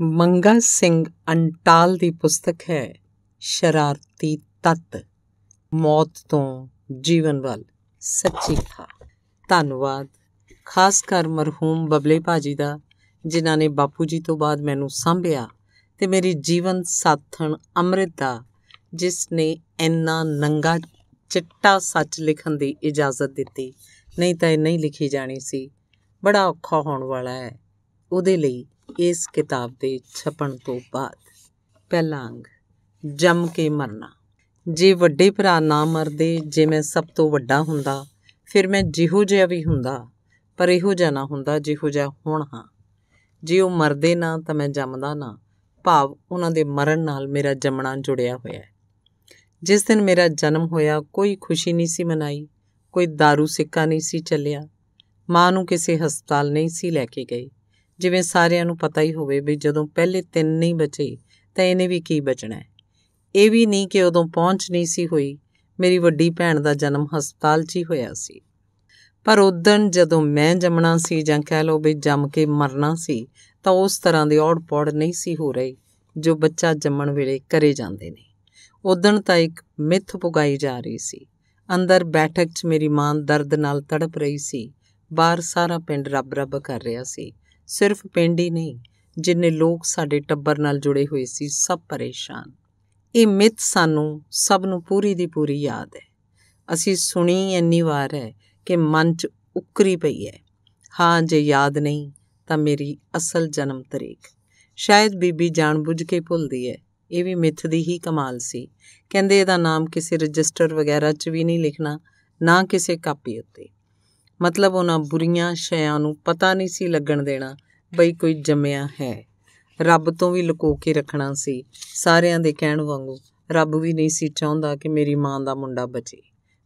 ਮੰਗਾ ਸਿੰਘ ਅੰਟਾਲ ਦੀ ਪੁਸਤਕ ਹੈ ਸ਼ਰਾਰਤੀ ਤਤ ਮੌਤ ਤੋਂ ਜੀਵਨ ਵੱਲ ਸੱਚੀ ਖਾ ਧੰਨਵਾਦ ਖਾਸ ਕਰ ਮਰਹੂਮ ਬਬਲੇ ਭਾਜੀ ਦਾ ਜਿਨ੍ਹਾਂ ਨੇ ਬਾਪੂ ਜੀ ਤੋਂ ਬਾਅਦ ਮੈਨੂੰ ਸੰਭਿਆ ਤੇ ਮੇਰੀ ਜੀਵਨ ਸਾਥਣ ਅੰਮ੍ਰਿਤ ਦਾ ਜਿਸ ਨੇ ਇੰਨਾ ਨੰਗਾ ਚਿੱਟਾ ਸੱਚ ਲਿਖਣ ਦੀ ਇਜਾਜ਼ਤ ਦਿੱਤੀ ਨਹੀਂ ਤਾਂ ਇਹ ਨਹੀਂ ਲਿਖੀ ਜਾਣੀ ਸੀ ਬੜਾ ਔਖਾ ਹੋਣ ਵਾਲਾ ਹੈ ਉਹਦੇ ਲਈ ਇਸ ਕਿਤਾਬ ਦੇ ਛਪਣ ਤੋਂ ਬਾਅਦ ਪਹਿਲਾ ਅੰਗ ਜੰਮ ਕੇ ਮਰਨਾ ਜੇ ਵੱਡੇ ਭਰਾ ਨਾ ਮਰਦੇ ਜੇ ਮੈਂ ਸਭ ਤੋਂ ਵੱਡਾ ਹੁੰਦਾ ਫਿਰ ਮੈਂ ਜਿਹੋ ਜਿਹਾ ਵੀ ਹੁੰਦਾ ਪਰ ਇਹੋ ਜਿਹਾ ਨਾ ਹੁੰਦਾ ਜਿਹੋ ਜਿਹਾ ਹੁਣ ਹਾਂ ਜੇ ਉਹ ਮਰਦੇ ਨਾ ਤਾਂ ਮੈਂ ਜੰਮਦਾ ਨਾ ਭਾਵ ਉਹਨਾਂ ਦੇ ਮਰਨ ਨਾਲ ਮੇਰਾ ਜੰਮਣਾ ਜੁੜਿਆ ਹੋਇਆ ਹੈ ਜਿਸ ਦਿਨ ਮੇਰਾ ਜਨਮ ਹੋਇਆ ਕੋਈ ਖੁਸ਼ੀ ਨਹੀਂ ਸੀ ਮਨਾਈ ਕੋਈ दारू ਸਿੱਕਾ ਨਹੀਂ ਸੀ ਚੱਲਿਆ ਮਾਂ ਨੂੰ ਕਿਸੇ ਹਸਪਤਾਲ ਨਹੀਂ ਸੀ ਲੈ ਕੇ ਗਈ ਜਿਵੇਂ ਸਾਰਿਆਂ ਨੂੰ ਪਤਾ ਹੀ ਹੋਵੇ ਵੀ ਜਦੋਂ ਪਹਿਲੇ ਤਿੰਨ ਨਹੀਂ ਬਚੇ ਤਾਂ ਇਹਨੇ ਵੀ ਕੀ ਬਚਣਾ ਇਹ ਵੀ ਨਹੀਂ ਕਿ ਉਦੋਂ ਪਹੁੰਚ ਨਹੀਂ ਸੀ ਹੋਈ ਮੇਰੀ ਵੱਡੀ ਭੈਣ ਦਾ ਜਨਮ ਹਸਪਤਾਲ 'ਚ ਹੀ ਹੋਇਆ ਸੀ ਪਰ ਉਦੋਂ ਜਦੋਂ ਮੈਂ ਜੰਮਣਾ ਸੀ ਜਾਂ ਕਹਿ ਲਓ ਵੀ ਜੰਮ ਕੇ ਮਰਨਾ ਸੀ ਤਾਂ ਉਸ ਤਰ੍ਹਾਂ ਦੇ ਔੜ-ਪੌੜ ਨਹੀਂ ਸੀ ਹੋ ਰਹੀ ਜੋ ਬੱਚਾ ਜੰਮਣ ਵੇਲੇ ਕਰੇ ਜਾਂਦੇ ਨੇ ਉਦੋਂ ਤਾਂ ਇੱਕ ਮਿੱਥ ਪੁਗਾਈ ਜਾ ਰਹੀ ਸੀ ਅੰਦਰ ਬੈਠਕ 'ਚ ਮੇਰੀ ਮਾਂ ਦਰਦ ਨਾਲ ਤੜਪ ਰਹੀ ਸੀ ਬਾਹਰ ਸਾਰਾ ਪਿੰਡ ਰੱਬ-ਰੱਬ ਕਰ ਰਿਹਾ ਸੀ ਸਿਰਫ ਪਿੰਡ ਹੀ ਨਹੀਂ ਜਿੰਨੇ ਲੋਕ ਸਾਡੇ ਟੱਬਰ ਨਾਲ ਜੁੜੇ ਹੋਏ ਸੀ ਸਭ ਪਰੇਸ਼ਾਨ ਇਹ ਮਿੱਥ ਸਾਨੂੰ ਸਭ ਨੂੰ ਪੂਰੀ ਦੀ ਪੂਰੀ ਯਾਦ ਹੈ ਅਸੀਂ ਸੁਣੀ ਇੰਨੀ ਵਾਰ ਹੈ ਕਿ ਮਨ 'ਚ ਉੱਕਰੀ ਪਈ ਹੈ ਹਾਂ ਜੇ ਯਾਦ ਨਹੀਂ ਤਾਂ ਮੇਰੀ ਅਸਲ ਜਨਮ ਤਰੀਕ ਸ਼ਾਇਦ ਬੀਬੀ ਜਾਣਬੁੱਝ ਕੇ ਭੁੱਲਦੀ ਹੈ ਇਹ ਵੀ ਮਿੱਥ ਦੀ ਹੀ ਕਮਾਲ ਸੀ ਕਹਿੰਦੇ ਇਹਦਾ ਨਾਮ ਕਿਸੇ ਰਜਿਸਟਰ ਵਗੈਰਾ 'ਚ ਵੀ ਨਹੀਂ ਲਿਖਣਾ ਨਾ ਕਿਸੇ ਕਾਪੀ ਉੱਤੇ ਮਤਲਬ ਉਹਨਾਂ ਬੁਰੀਆਂ ਸ਼ਿਆਂ ਨੂੰ ਪਤਾ ਨਹੀਂ ਸੀ ਲੱਗਣ ਦੇਣਾ ਬਈ ਕੋਈ ਜੰਮਿਆ ਹੈ ਰੱਬ ਤੋਂ ਵੀ ਲੁਕੋ ਕੇ ਰੱਖਣਾ ਸੀ ਸਾਰਿਆਂ ਦੇ ਕਹਿਣ ਵਾਂਗੂ ਰੱਬ ਵੀ ਨਹੀਂ ਸੀ ਚਾਹੁੰਦਾ ਕਿ ਮੇਰੀ ਮਾਂ ਦਾ ਮੁੰਡਾ ਬਚੇ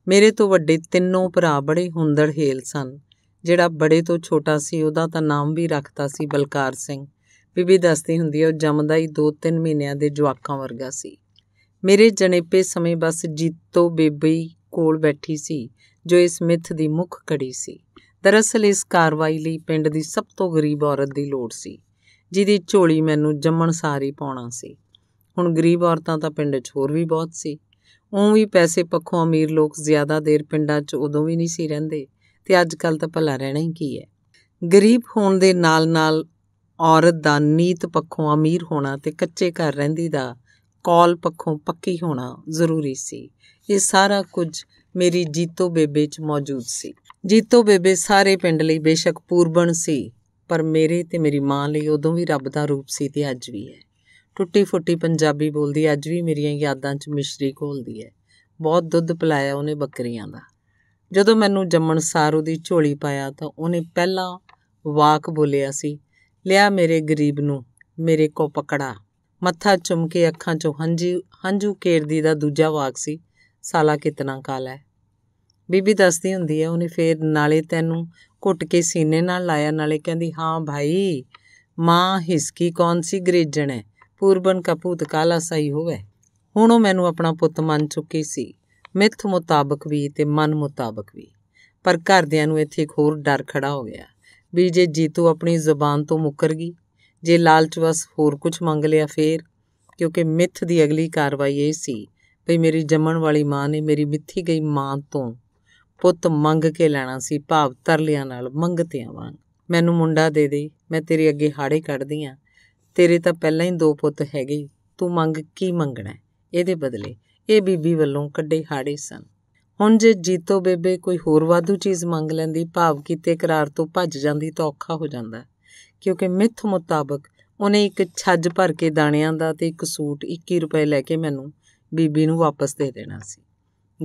ਮੇਰੇ ਤੋਂ ਵੱਡੇ ਤਿੰਨੋਂ ਭਰਾ ਬੜੇ ਹੁੰਦੜ ਹੇਲ ਸਨ ਜਿਹੜਾ ਬੜੇ ਤੋਂ ਛੋਟਾ ਸੀ ਉਹਦਾ ਤਾਂ ਨਾਮ ਵੀ ਰੱਖਤਾ ਸੀ ਬਲਕਾਰ ਸਿੰਘ ਬੀਬੀ ਦੱਸਦੀ ਹੁੰਦੀ ਹੈ ਉਹ ਜੰਮਦਾ ਹੀ 2-3 ਮਹੀਨਿਆਂ ਦੇ ਜਵਾਕਾਂ ਵਰਗਾ ਸੀ ਮੇਰੇ ਜਣੇਪੇ ਸਮੇਂ ਬਸ ਜੀਤੋ ਬੇਬੀ ਕੋਲ ਬੈਠੀ ਸੀ ਜੋ ਇਸ ਮਿੱਥ ਦੀ ਮੁੱਖ ਕੜੀ ਸੀ ਦਰਅਸਲ ਇਸ ਕਾਰਵਾਈ ਲਈ ਪਿੰਡ ਦੀ ਸਭ ਤੋਂ ਗਰੀਬ ਔਰਤ ਦੀ ਲੋੜ ਸੀ ਜਿਹਦੀ ਝੋਲੀ ਮੈਨੂੰ ਜੰਮਣ ਸਾਰੀ ਪਾਉਣਾ ਸੀ ਹੁਣ ਗਰੀਬ ਔਰਤਾਂ ਤਾਂ ਪਿੰਡ 'ਚ ਹੋਰ ਵੀ ਬਹੁਤ ਸੀ ਉਂ ਵੀ ਪੈਸੇ ਪੱਖੋਂ ਅਮੀਰ ਲੋਕ ਜ਼ਿਆਦਾ ਦੇਰ ਪਿੰਡਾਂ 'ਚ ਉਦੋਂ ਵੀ ਨਹੀਂ ਸੀ ਰਹਿੰਦੇ ਤੇ ਅੱਜ ਕੱਲ ਤਾਂ ਭਲਾ ਰਹਿਣਾ ਹੀ ਕੀ ਹੈ ਗਰੀਬ ਹੋਣ ਦੇ ਨਾਲ-ਨਾਲ ਔਰਤ ਦਾ ਨੀਤ ਪੱਖੋਂ ਅਮੀਰ ਹੋਣਾ ਤੇ ਕੱਚੇ ਘਰ ਰਹਿੰਦੀ ਦਾ ਕੌਲ ਪੱਖੋਂ ਪੱਕੀ ਹੋਣਾ ਜ਼ਰੂਰੀ ਸੀ ਇਹ ਸਾਰਾ ਕੁਝ ਮੇਰੀ ਜੀਤੋ ਬੇਬੇ 'ਚ ਮੌਜੂਦ ਸੀ ਜੀਤੋ ਬੇਬੇ ਸਾਰੇ ਪਿੰਡ ਲਈ ਬੇਸ਼ੱਕ ਪੂਰਬਣ ਸੀ ਪਰ ਮੇਰੇ ਤੇ ਮੇਰੀ ਮਾਂ ਲਈ ਉਦੋਂ ਵੀ ਰੱਬ ਦਾ ਰੂਪ ਸੀ ਤੇ ਅੱਜ ਵੀ ਹੈ ਟੁੱਟੀ ਫੁੱਟੀ ਪੰਜਾਬੀ ਬੋਲਦੀ ਅੱਜ ਵੀ ਮੇਰੀਆਂ ਯਾਦਾਂ 'ਚ ਮਿਸ਼ਰੀ ਘੋਲਦੀ ਹੈ ਬਹੁਤ ਦੁੱਧ ਪਿਲਾਇਆ ਉਹਨੇ ਬੱਕਰੀਆਂ ਦਾ ਜਦੋਂ ਮੈਨੂੰ ਜੰਮਣ ਸਾਰ ਉਹਦੀ ਝੋਲੀ ਪਾਇਆ ਤਾਂ ਉਹਨੇ ਪਹਿਲਾਂ ਵਾਕ ਬੋਲਿਆ ਸੀ ਲਿਆ ਮੇਰੇ ਗਰੀਬ ਨੂੰ ਮੇਰੇ ਕੋ ਪਕੜਾ ਮੱਥਾ ਚੁੰਮ ਕੇ ਅੱਖਾਂ 'ਚੋਂ ਹੰਝੂ ਹੰਝੂ ਕੇਰਦੀ ਦਾ ਦੂਜਾ ਵਾਕ ਸੀ ਸਾਲਾ ਕਿਤਨਾ ਕਾਲਾ ਹੈ ਬੀਬੀ ਦੱਸਦੀ ਹੁੰਦੀ ਹੈ ਉਹਨੇ ਫੇਰ ਨਾਲੇ ਤੈਨੂੰ ਘੁੱਟ ਕੇ ਸੀਨੇ ਨਾਲ ਲਾਇਆ ਨਾਲੇ ਕਹਿੰਦੀ ਹਾਂ ਭਾਈ ਮਾਂ ਹਿਸਕੀ ਕੌਣ ਸੀ ਗ੍ਰੇਜਣ ਹੈ ਪੂਰਬਨ ਕਪੂਤ ਕਾਲਾ ਸਹੀ ਹੋਵੇ ਹੁਣ ਉਹ ਮੈਨੂੰ ਆਪਣਾ ਪੁੱਤ ਮੰਨ ਚੁੱਕੀ ਸੀ ਮਿੱਥ ਮੁਤਾਬਕ ਵੀ ਤੇ ਮਨ ਮੁਤਾਬਕ ਵੀ ਪਰ ਘਰਦਿਆਂ ਨੂੰ ਇੱਥੇ ਇੱਕ ਹੋਰ ਡਰ ਖੜਾ ਹੋ ਗਿਆ ਵੀ ਜੇ ਜੀਤੂ ਆਪਣੀ ਜ਼ੁਬਾਨ ਤੋਂ ਮੁੱਕਰ ਗਈ ਜੇ ਲਾਲਚ ਵਸ ਹੋਰ ਕੁਝ ਮੰਗ ਲਿਆ ਫੇਰ ਕਿਉਂਕਿ ਮਿੱਥ ਦੀ ਅਗਲੀ ਕਾਰਵਾਈ ਇਹ ਸੀ ਤੇ ਮੇਰੀ ਜੰਮਣ ਵਾਲੀ ਮਾਂ ਨੇ ਮੇਰੀ ਮਿੱਥੀ ਗਈ ਮਾਂ ਤੋਂ ਪੁੱਤ ਮੰਗ ਕੇ ਲੈਣਾ ਸੀ ਭਾਵ ਤਰਲਿਆਂ ਨਾਲ ਮੰਗਤਿਆਂ ਵਾਂਗ ਮੈਨੂੰ ਮੁੰਡਾ ਦੇ ਦੇ ਮੈਂ ਤੇਰੇ ਅੱਗੇ ਹਾੜੇ ਕੱਢਦੀ ਆ ਤੇਰੇ ਤਾਂ ਪਹਿਲਾਂ ਹੀ ਦੋ ਪੁੱਤ ਹੈਗੇ ਤੂੰ ਮੰਗ ਕੀ ਮੰਗਣਾ ਇਹਦੇ ਬਦਲੇ ਇਹ ਬੀਬੀ ਵੱਲੋਂ ਕੱਢੇ ਹਾੜੇ ਸਨ ਹੁਣ ਜੇ ਜੀਤੋ ਬੇਬੇ ਕੋਈ ਹੋਰ ਵਾਧੂ ਚੀਜ਼ ਮੰਗ ਲੈਂਦੀ ਭਾਵ ਕੀਤੇ ਇਕਰਾਰ ਤੋਂ ਭੱਜ ਜਾਂਦੀ ਤਾਂ ਔਖਾ ਹੋ ਜਾਂਦਾ ਕਿਉਂਕਿ ਮਿੱਥ ਮੁਤਾਬਕ ਉਹਨੇ ਇੱਕ ਛੱਜ ਭਰ ਕੇ ਦਾਣਿਆਂ ਦਾ ਤੇ ਇੱਕ ਸੂਟ 21 ਰੁਪਏ ਲੈ ਕੇ ਮੈਨੂੰ ਬੀਬੀ ਨੂੰ ਵਾਪਸ ਦੇ ਦੇਣਾ ਸੀ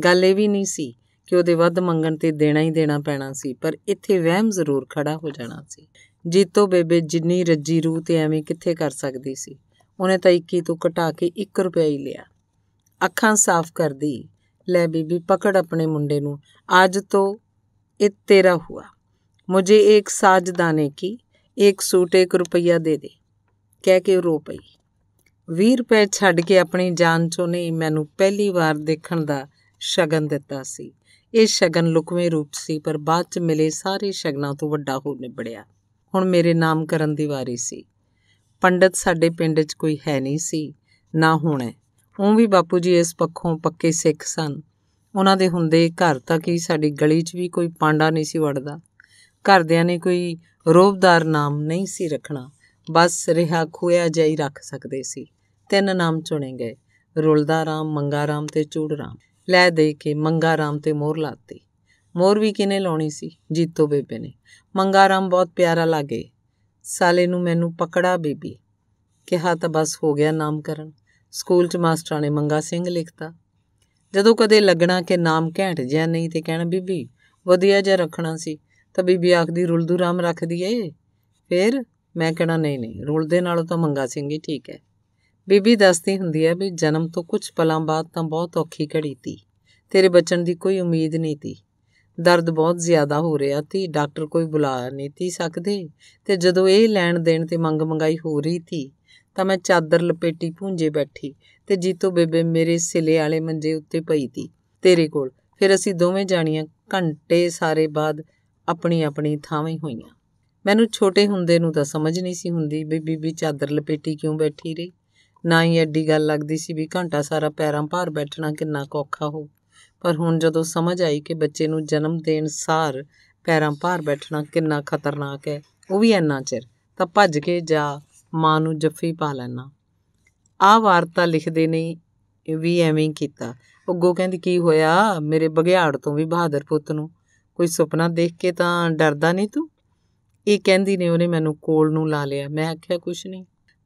ਗੱਲ ਇਹ ਵੀ ਨਹੀਂ ਸੀ ਕਿ ਉਹਦੇ ਵੱਧ ਮੰਗਣ ਤੇ ਦੇਣਾ ਹੀ ਦੇਣਾ ਪੈਣਾ ਸੀ ਪਰ ਇੱਥੇ ਵਹਿਮ ਜ਼ਰੂਰ ਖੜਾ ਹੋ ਜਾਣਾ ਸੀ ਜੀਤੋ ਬੇਬੇ ਜਿੰਨੀ ਰੱਜੀ ਰੂਹ ਤੇ ਐਵੇਂ ਕਿੱਥੇ ਕਰ ਸਕਦੀ ਸੀ ਉਹਨੇ ਤਾਂ 21 ਤੋਂ ਘਟਾ ਕੇ 1 ਰੁਪਿਆ ਹੀ ਲਿਆ ਅੱਖਾਂ ਸਾਫ਼ ਕਰਦੀ ਲੈ ਬੀਬੀ ਪਕੜ ਆਪਣੇ ਮੁੰਡੇ ਨੂੰ ਅੱਜ ਤੋਂ ਇਹ ਤੇਰਾ ਹੁਆ ਮੁਝੇ ਇੱਕ ਸਾਜਦਾਨੇ ਕੀ ਇੱਕ ਸੂਟ 1 ਰੁਪਿਆ ਦੇ ਦੇ ਕਹਿ ਕੇ ਰੋ ਪਈ 20 ਰੁਪਏ ਛੱਡ ਕੇ ਆਪਣੀ ਜਾਨ ਚੋਂ ਨਹੀਂ ਮੈਨੂੰ ਪਹਿਲੀ ਵਾਰ ਦੇਖਣ ਦਾ ਸ਼ਗਨ ਦਿੱਤਾ ਸੀ ਇਹ ਸ਼ਗਨ ਲੁਕਵੇਂ ਰੂਪ ਸੀ ਪਰ ਬਾਅਦ ਚ ਮਿਲੇ ਸਾਰੇ ਸ਼ਗਨਾਂ ਤੋਂ ਵੱਡਾ ਹੋ ਨਿਬੜਿਆ ਹੁਣ ਮੇਰੇ ਨਾਮ ਕਰਨ ਦੀ ਵਾਰੀ ਸੀ ਪੰਡਤ ਸਾਡੇ ਪਿੰਡ 'ਚ ਕੋਈ ਹੈ ਨਹੀਂ ਸੀ ਨਾ ਹੋਣਾ ਉਹ ਵੀ ਬਾਪੂ ਜੀ ਇਸ ਪੱਖੋਂ ਪੱਕੇ ਸਿੱਖ ਸਨ ਉਹਨਾਂ ਦੇ ਹੁੰਦੇ ਘਰ ਤਾਂ ਕੀ ਸਾਡੀ ਗਲੀ 'ਚ ਵੀ ਕੋਈ ਪਾਂਡਾ ਨਹੀਂ ਸੀ ਵੜਦਾ ਘਰਦਿਆਂ ਨੇ ਕੋਈ ਰੋਬਦਾਰ ਨਾਮ ਨਹੀਂ ਸੀ ਰੱਖਣਾ ਬਸ ਰਿਹਾ ਖੋਇਆ ਜਾਈ ਰੱਖ ਸਕਦੇ ਸੀ ਤਿੰਨ ਨਾਮ ਚੁਣੇ ਗਏ ਰੁਲਦਾ ਰਾਮ ਮੰਗਾ ਰਾਮ ਤੇ ਚੂੜ ਰਾਮ ਲੈ ਦੇ ਕੇ ਮੰਗਾ ਰਾਮ ਤੇ ਮੋਹਰ ਲਾਤੀ ਮੋਹਰ ਵੀ ਕਿਨੇ ਲਾਉਣੀ ਸੀ ਜੀਤੋ ਬੇਬੇ ਨੇ ਮੰਗਾ ਰਾਮ ਬਹੁਤ ਪਿਆਰਾ ਲੱਗੇ ਸਾਲੇ ਨੂੰ ਮੈਨੂੰ ਪਕੜਾ ਬੀਬੀ ਕਿਹਾ ਤਾਂ ਬਸ ਹੋ ਗਿਆ ਨਾਮਕਰਨ ਸਕੂਲ 'ਚ ਮਾਸਟਰਾਂ ਨੇ ਮੰਗਾ ਸਿੰਘ ਲਿਖਤਾ ਜਦੋਂ ਕਦੇ ਲੱਗਣਾ ਕਿ ਨਾਮ ਘੈਂਟ ਜਿਆ ਨਹੀਂ ਤੇ ਕਹਿਣਾ ਬੀਬੀ ਵਧੀਆ ਜਿਹਾ ਰੱਖਣਾ ਸੀ ਤਾਂ ਬੀਬੀ ਆਖਦੀ ਰੁਲਦੂ ਰਾਮ ਰੱਖ ਦਈਏ ਫਿਰ ਮੈਂ ਕਹਣਾ ਨਹੀਂ ਨਹੀਂ ਰੁਲਦੇ ਨਾਲੋਂ ਤਾਂ ਮੰਗਾ ਸਿੰਘ ਹੀ ਠੀਕ ਹੈ ਬੀਬੀ ਦੱਸਦੀ ਹੁੰਦੀ ਹੈ ਵੀ ਜਨਮ ਤੋਂ ਕੁਝ ਪਲਾਂ ਬਾਅਦ ਤਾਂ ਬਹੁਤ ਔਖੀ ਘੜੀ ਸੀ ਤੇਰੇ ਬਚਣ ਦੀ ਕੋਈ ਉਮੀਦ ਨਹੀਂ ਸੀ ਦਰਦ ਬਹੁਤ ਜ਼ਿਆਦਾ ਹੋ ਰਿਹਾ ਸੀ ਡਾਕਟਰ ਕੋਈ ਬੁਲਾ ਨਹੀਂ ਤੀ ਸਕਦੇ ਤੇ ਜਦੋਂ ਇਹ ਲੈਣ ਦੇਣ ਤੇ ਮੰਗ ਮੰਗਾਈ ਹੋ ਰਹੀ ਸੀ ਤਾਂ ਮੈਂ ਚਾਦਰ ਲਪੇਟੀ ਭੁੰਜੇ ਬੈਠੀ ਤੇ ਜੀਤੋ ਬੇਬੇ ਮੇਰੇ ਸਿਲੇ ਵਾਲੇ ਮੰਜੇ ਉੱਤੇ ਪਈ ਸੀ ਤੇਰੇ ਕੋਲ ਫਿਰ ਅਸੀਂ ਦੋਵੇਂ ਜਾਣੀਆਂ ਘੰਟੇ ਸਾਰੇ ਬਾਅਦ ਆਪਣੀ ਆਪਣੀ ਥਾਵੇਂ ਹੋਈਆਂ ਮੈਨੂੰ ਛੋਟੇ ਹੁੰਦੇ ਨੂੰ ਤਾਂ ਸਮਝ ਨਹੀਂ ਸੀ ਹੁੰਦੀ ਵੀ ਬੀਬੀ ਚਾਦਰ ਲਪੇਟੀ ਕਿਉਂ ਬੈਠੀ ਰਹੀ ਨਾ ਹੀ ਐਡੀ ਗੱਲ ਲੱਗਦੀ ਸੀ ਵੀ ਘੰਟਾ ਸਾਰਾ ਪੈਰਾਂ ਭਾਰ ਬੈਠਣਾ ਕਿੰਨਾ ਔਖਾ ਹੋ ਪਰ ਹੁਣ ਜਦੋਂ ਸਮਝ ਆਈ ਕਿ ਬੱਚੇ ਨੂੰ ਜਨਮ ਦੇਣ ਸਾਰ ਪੈਰਾਂ ਭਾਰ ਬੈਠਣਾ ਕਿੰਨਾ ਖਤਰਨਾਕ ਹੈ ਉਹ ਵੀ ਐਨਾ ਚਿਰ ਤਾਂ ਭੱਜ ਕੇ ਜਾ ਮਾਂ ਨੂੰ ਜੱਫੀ ਪਾ ਲੈਣਾ ਆ ਵਾਰਤਾ ਲਿਖਦੇ ਨਹੀਂ ਵੀ ਐਵੇਂ ਕੀਤਾ ਉੱਗੋ ਕਹਿੰਦੀ ਕੀ ਹੋਇਆ ਮੇਰੇ ਬਗਿਆੜ ਤੋਂ ਵੀ ਬਹਾਦਰ ਪੁੱਤ ਨੂੰ ਕੋਈ ਸੁਪਨਾ ਦੇਖ ਕੇ ਤਾਂ ਡਰਦਾ ਨਹੀਂ ਤੂੰ ਇਹ ਕਹਿੰਦੀ ਨੇ ਉਹਨੇ ਮੈਨੂੰ ਕੋਲ ਨੂੰ ਲਾ ਲਿਆ ਮੈਂ ਆਖਿਆ ਕੁਛ ਨਹੀਂ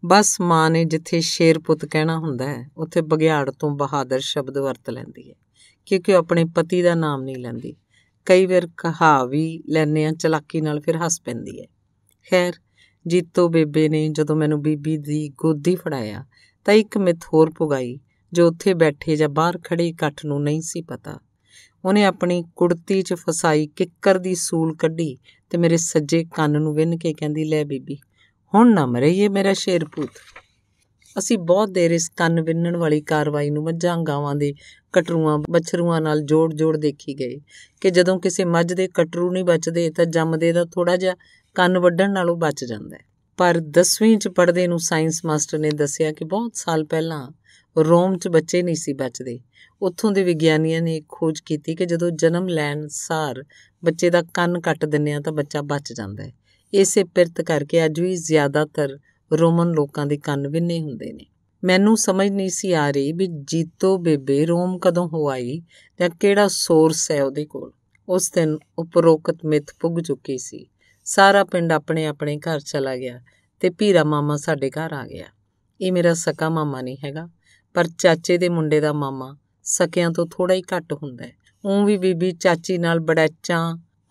ਬਸ ਮਾਂ ਨੇ ਜਿੱਥੇ ਸ਼ੇਰ ਪੁੱਤ ਕਹਿਣਾ ਹੁੰਦਾ ਹੈ ਉੱਥੇ ਬਗਿਆੜ ਤੋਂ ਬਹਾਦਰ ਸ਼ਬਦ ਵਰਤ ਲੈਂਦੀ ਹੈ ਕਿਉਂਕਿ ਆਪਣੇ ਪਤੀ ਦਾ ਨਾਮ ਨਹੀਂ ਲੈਂਦੀ ਕਈ ਵਾਰ ਕਹਾ ਵੀ ਲੈਨੇ ਆ ਚਲਾਕੀ ਨਾਲ ਫਿਰ ਹੱਸ ਪੈਂਦੀ ਹੈ ਖੈਰ ਜੀਤੋ ਬੇਬੇ ਨੇ ਜਦੋਂ ਮੈਨੂੰ ਬੀਬੀ ਦੀ ਗੋਦੀ ਫੜਾਇਆ ਤਾਂ ਇੱਕ ਮਿੱਥ ਹੋਰ ਪੁਗਾਈ ਜੋ ਉੱਥੇ ਬੈਠੇ ਜਾਂ ਬਾਹਰ ਖੜੇ ਇਕੱਠ ਨੂੰ ਨਹੀਂ ਸੀ ਪਤਾ ਉਹਨੇ ਆਪਣੀ ਕੁੜਤੀ 'ਚ ਫਸਾਈ ਕਿੱਕਰ ਦੀ ਸੂਲ ਕੱਢੀ ਤੇ ਮੇਰੇ ਸੱਜੇ ਕੰਨ ਨੂੰ ਵਿੰਨ ਕੇ ਕਹਿੰਦੀ ਲੈ ਬੀਬੀ ਹੁਣ ਨਾ ਮਰੇ ਇਹ ਮੇਰਾ ਸ਼ੇਰਪੂਤ ਅਸੀਂ ਬਹੁਤ ਦੇਰ ਇਸ ਕੰਨ ਵਿੰਨਣ ਵਾਲੀ ਕਾਰਵਾਈ ਨੂੰ ਮੱਝਾਂ ਗਾਵਾਂ ਦੇ ਕਟਰੂਆਂ ਬੱਛਰੂਆਂ ਨਾਲ ਜੋੜ-ਜੋੜ ਦੇਖੀ ਗਏ ਕਿ ਜਦੋਂ ਕਿਸੇ ਮੱਝ ਦੇ ਕਟਰੂ ਨਹੀਂ ਬਚਦੇ ਤਾਂ ਜੰਮਦੇ ਦਾ ਥੋੜਾ ਜਿਹਾ ਕੰਨ ਵੱਢਣ ਨਾਲ ਉਹ ਬਚ ਜਾਂਦਾ ਹੈ ਪਰ 10ਵੀਂ ਚ ਪੜਦੇ ਨੂੰ ਸਾਇੰਸ ਮਾਸਟਰ ਨੇ ਦੱਸਿਆ ਕਿ ਬਹੁਤ ਸਾਲ ਪਹਿਲਾਂ ਰੋਮ ਚ ਬੱਚੇ ਨਹੀਂ ਸੀ ਬਚਦੇ ਉੱਥੋਂ ਦੇ ਵਿਗਿਆਨੀਆਂ ਨੇ ਖੋਜ ਕੀਤੀ ਕਿ ਜਦੋਂ ਜਨਮ ਲੈਣ ਸਾਰ ਬੱਚੇ ਦਾ ਕੰਨ ਕੱਟ ਦਿੰਨੇ ਆ ਤਾਂ ਬੱਚਾ ਬਚ ਜਾਂਦਾ ਹੈ ਇਸੇ ਪਿਰਤ ਕਰਕੇ ਅੱਜ ਵੀ ਜ਼ਿਆਦਾਤਰ ਰੋਮਨ ਲੋਕਾਂ ਦੇ ਕੰਨ ਵਿੰਨੇ ਹੁੰਦੇ ਨੇ ਮੈਨੂੰ ਸਮਝ ਨਹੀਂ ਸੀ ਆ ਰਹੀ ਵੀ ਜੀਤੋ ਬੇਬੇ ਰੋਮ ਕਦੋਂ ਹੋ ਆਈ ਜਾਂ ਕਿਹੜਾ ਸੋਰਸ ਹੈ ਉਹਦੇ ਕੋਲ ਉਸ ਦਿਨ ਉਪਰੋਕਤ ਮਿੱਥ ਪੁੱਗ ਚੁੱਕੀ ਸੀ ਸਾਰਾ ਪਿੰਡ ਆਪਣੇ ਆਪਣੇ ਘਰ ਚਲਾ ਗਿਆ ਤੇ ਪੀਰਾ ਮਾਮਾ ਸਾਡੇ ਘਰ ਆ ਗਿਆ ਇਹ ਮੇਰਾ ਸਕਾ ਮਾਮਾ ਨਹੀਂ ਹੈਗਾ ਪਰ ਚਾਚੇ ਦੇ ਮੁੰਡੇ ਦਾ ਮਾਮਾ ਸਕਿਆਂ ਤੋਂ ਥੋੜਾ ਹੀ ਘੱਟ ਹੁੰਦਾ ਹੈ ਉਹ ਵੀ ਬੀਬੀ ਚਾਚੀ ਨਾਲ ਚਾਂ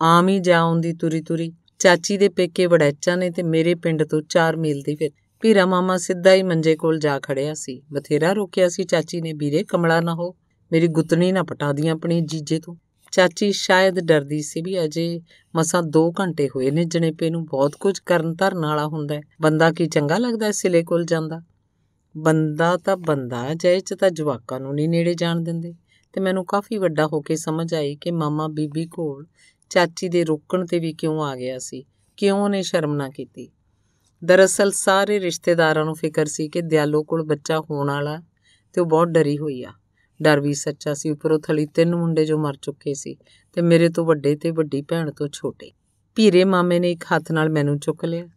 ਆਮ ਹੀ ਜਾਉਂਦੀ ਤੁਰੀ ਤੁਰੀ ਚਾਚੀ ਦੇ ਪੇਕੇ ਵੜੈਚਾ ਨੇ ਤੇ ਮੇਰੇ ਪਿੰਡ ਤੋਂ 4 ਮੀਲ ਦੀ ਫਿਰ ਪੀਰਾ ਮਾਮਾ ਸਿੱਧਾ ਹੀ ਮੰਜੇ ਕੋਲ ਜਾ ਖੜਿਆ ਸੀ ਬਥੇਰਾ ਰੋਕਿਆ ਸੀ ਚਾਚੀ ਨੇ ਵੀਰੇ ਕਮਲਾ ਨਾ ਹੋ ਮੇਰੀ ਗੁੱਤਣੀ ਨਾ ਪਟਾ ਦੀਆਂ ਆਪਣੇ ਜੀਜੇ ਤੋਂ ਚਾਚੀ ਸ਼ਾਇਦ ਡਰਦੀ ਸੀ ਵੀ ਅਜੇ ਮਸਾਂ 2 ਘੰਟੇ ਹੋਏ ਨੇ ਜਣੇਪੇ ਨੂੰ ਬਹੁਤ ਕੁਝ ਕਰਨ ਧਰਨ ਵਾਲਾ ਹੁੰਦਾ ਹੈ ਬੰਦਾ ਕੀ ਚੰਗਾ ਲੱਗਦਾ ਸਿਲੇ ਕੋਲ ਜਾਂਦਾ ਬੰਦਾ ਤਾਂ ਬੰਦਾ ਜੈ ਚ ਤਾਂ ਜਵਾਕਾਂ ਨੂੰ ਨਹੀਂ ਨੇੜੇ ਜਾਣ ਦਿੰਦੇ ਤੇ ਮੈਨੂੰ ਕਾਫੀ ਵੱਡਾ ਹੋ ਕੇ ਸਮਝ ਆਈ ਕਿ ਮਾਮਾ ਬੀਬੀ ਕੋਲ ਚਾਚੀ ਦੇ ਰੋਕਣ ਤੇ ਵੀ ਕਿਉਂ ਆ ਗਿਆ ਸੀ ਕਿਉਂ ਨੇ ਸ਼ਰਮ ਨਾ ਕੀਤੀ ਦਰਅਸਲ ਸਾਰੇ ਰਿਸ਼ਤੇਦਾਰਾਂ ਨੂੰ ਫਿਕਰ ਸੀ ਕਿ ਦਿਆਲੋ ਕੋਲ ਬੱਚਾ ਹੋਣ ਵਾਲਾ ਤੇ ਉਹ ਬਹੁਤ ਡਰੀ ਹੋਈ ਆ ਡਰ ਵੀ ਸੱਚਾ ਸੀ ਉਪਰੋਂ ਥਲੀ ਤਿੰਨ ਮੁੰਡੇ ਜੋ ਮਰ ਚੁੱਕੇ ਸੀ ਤੇ ਮੇਰੇ ਤੋਂ ਵੱਡੇ ਤੇ ਵੱਡੀ ਭੈਣ ਤੋਂ ਛੋਟੇ ਭੀਰੇ ਮਾਮੇ ਨੇ ਇੱਕ ਹੱਥ ਨਾਲ ਮੈਨੂੰ ਚੁੱਕ ਲਿਆ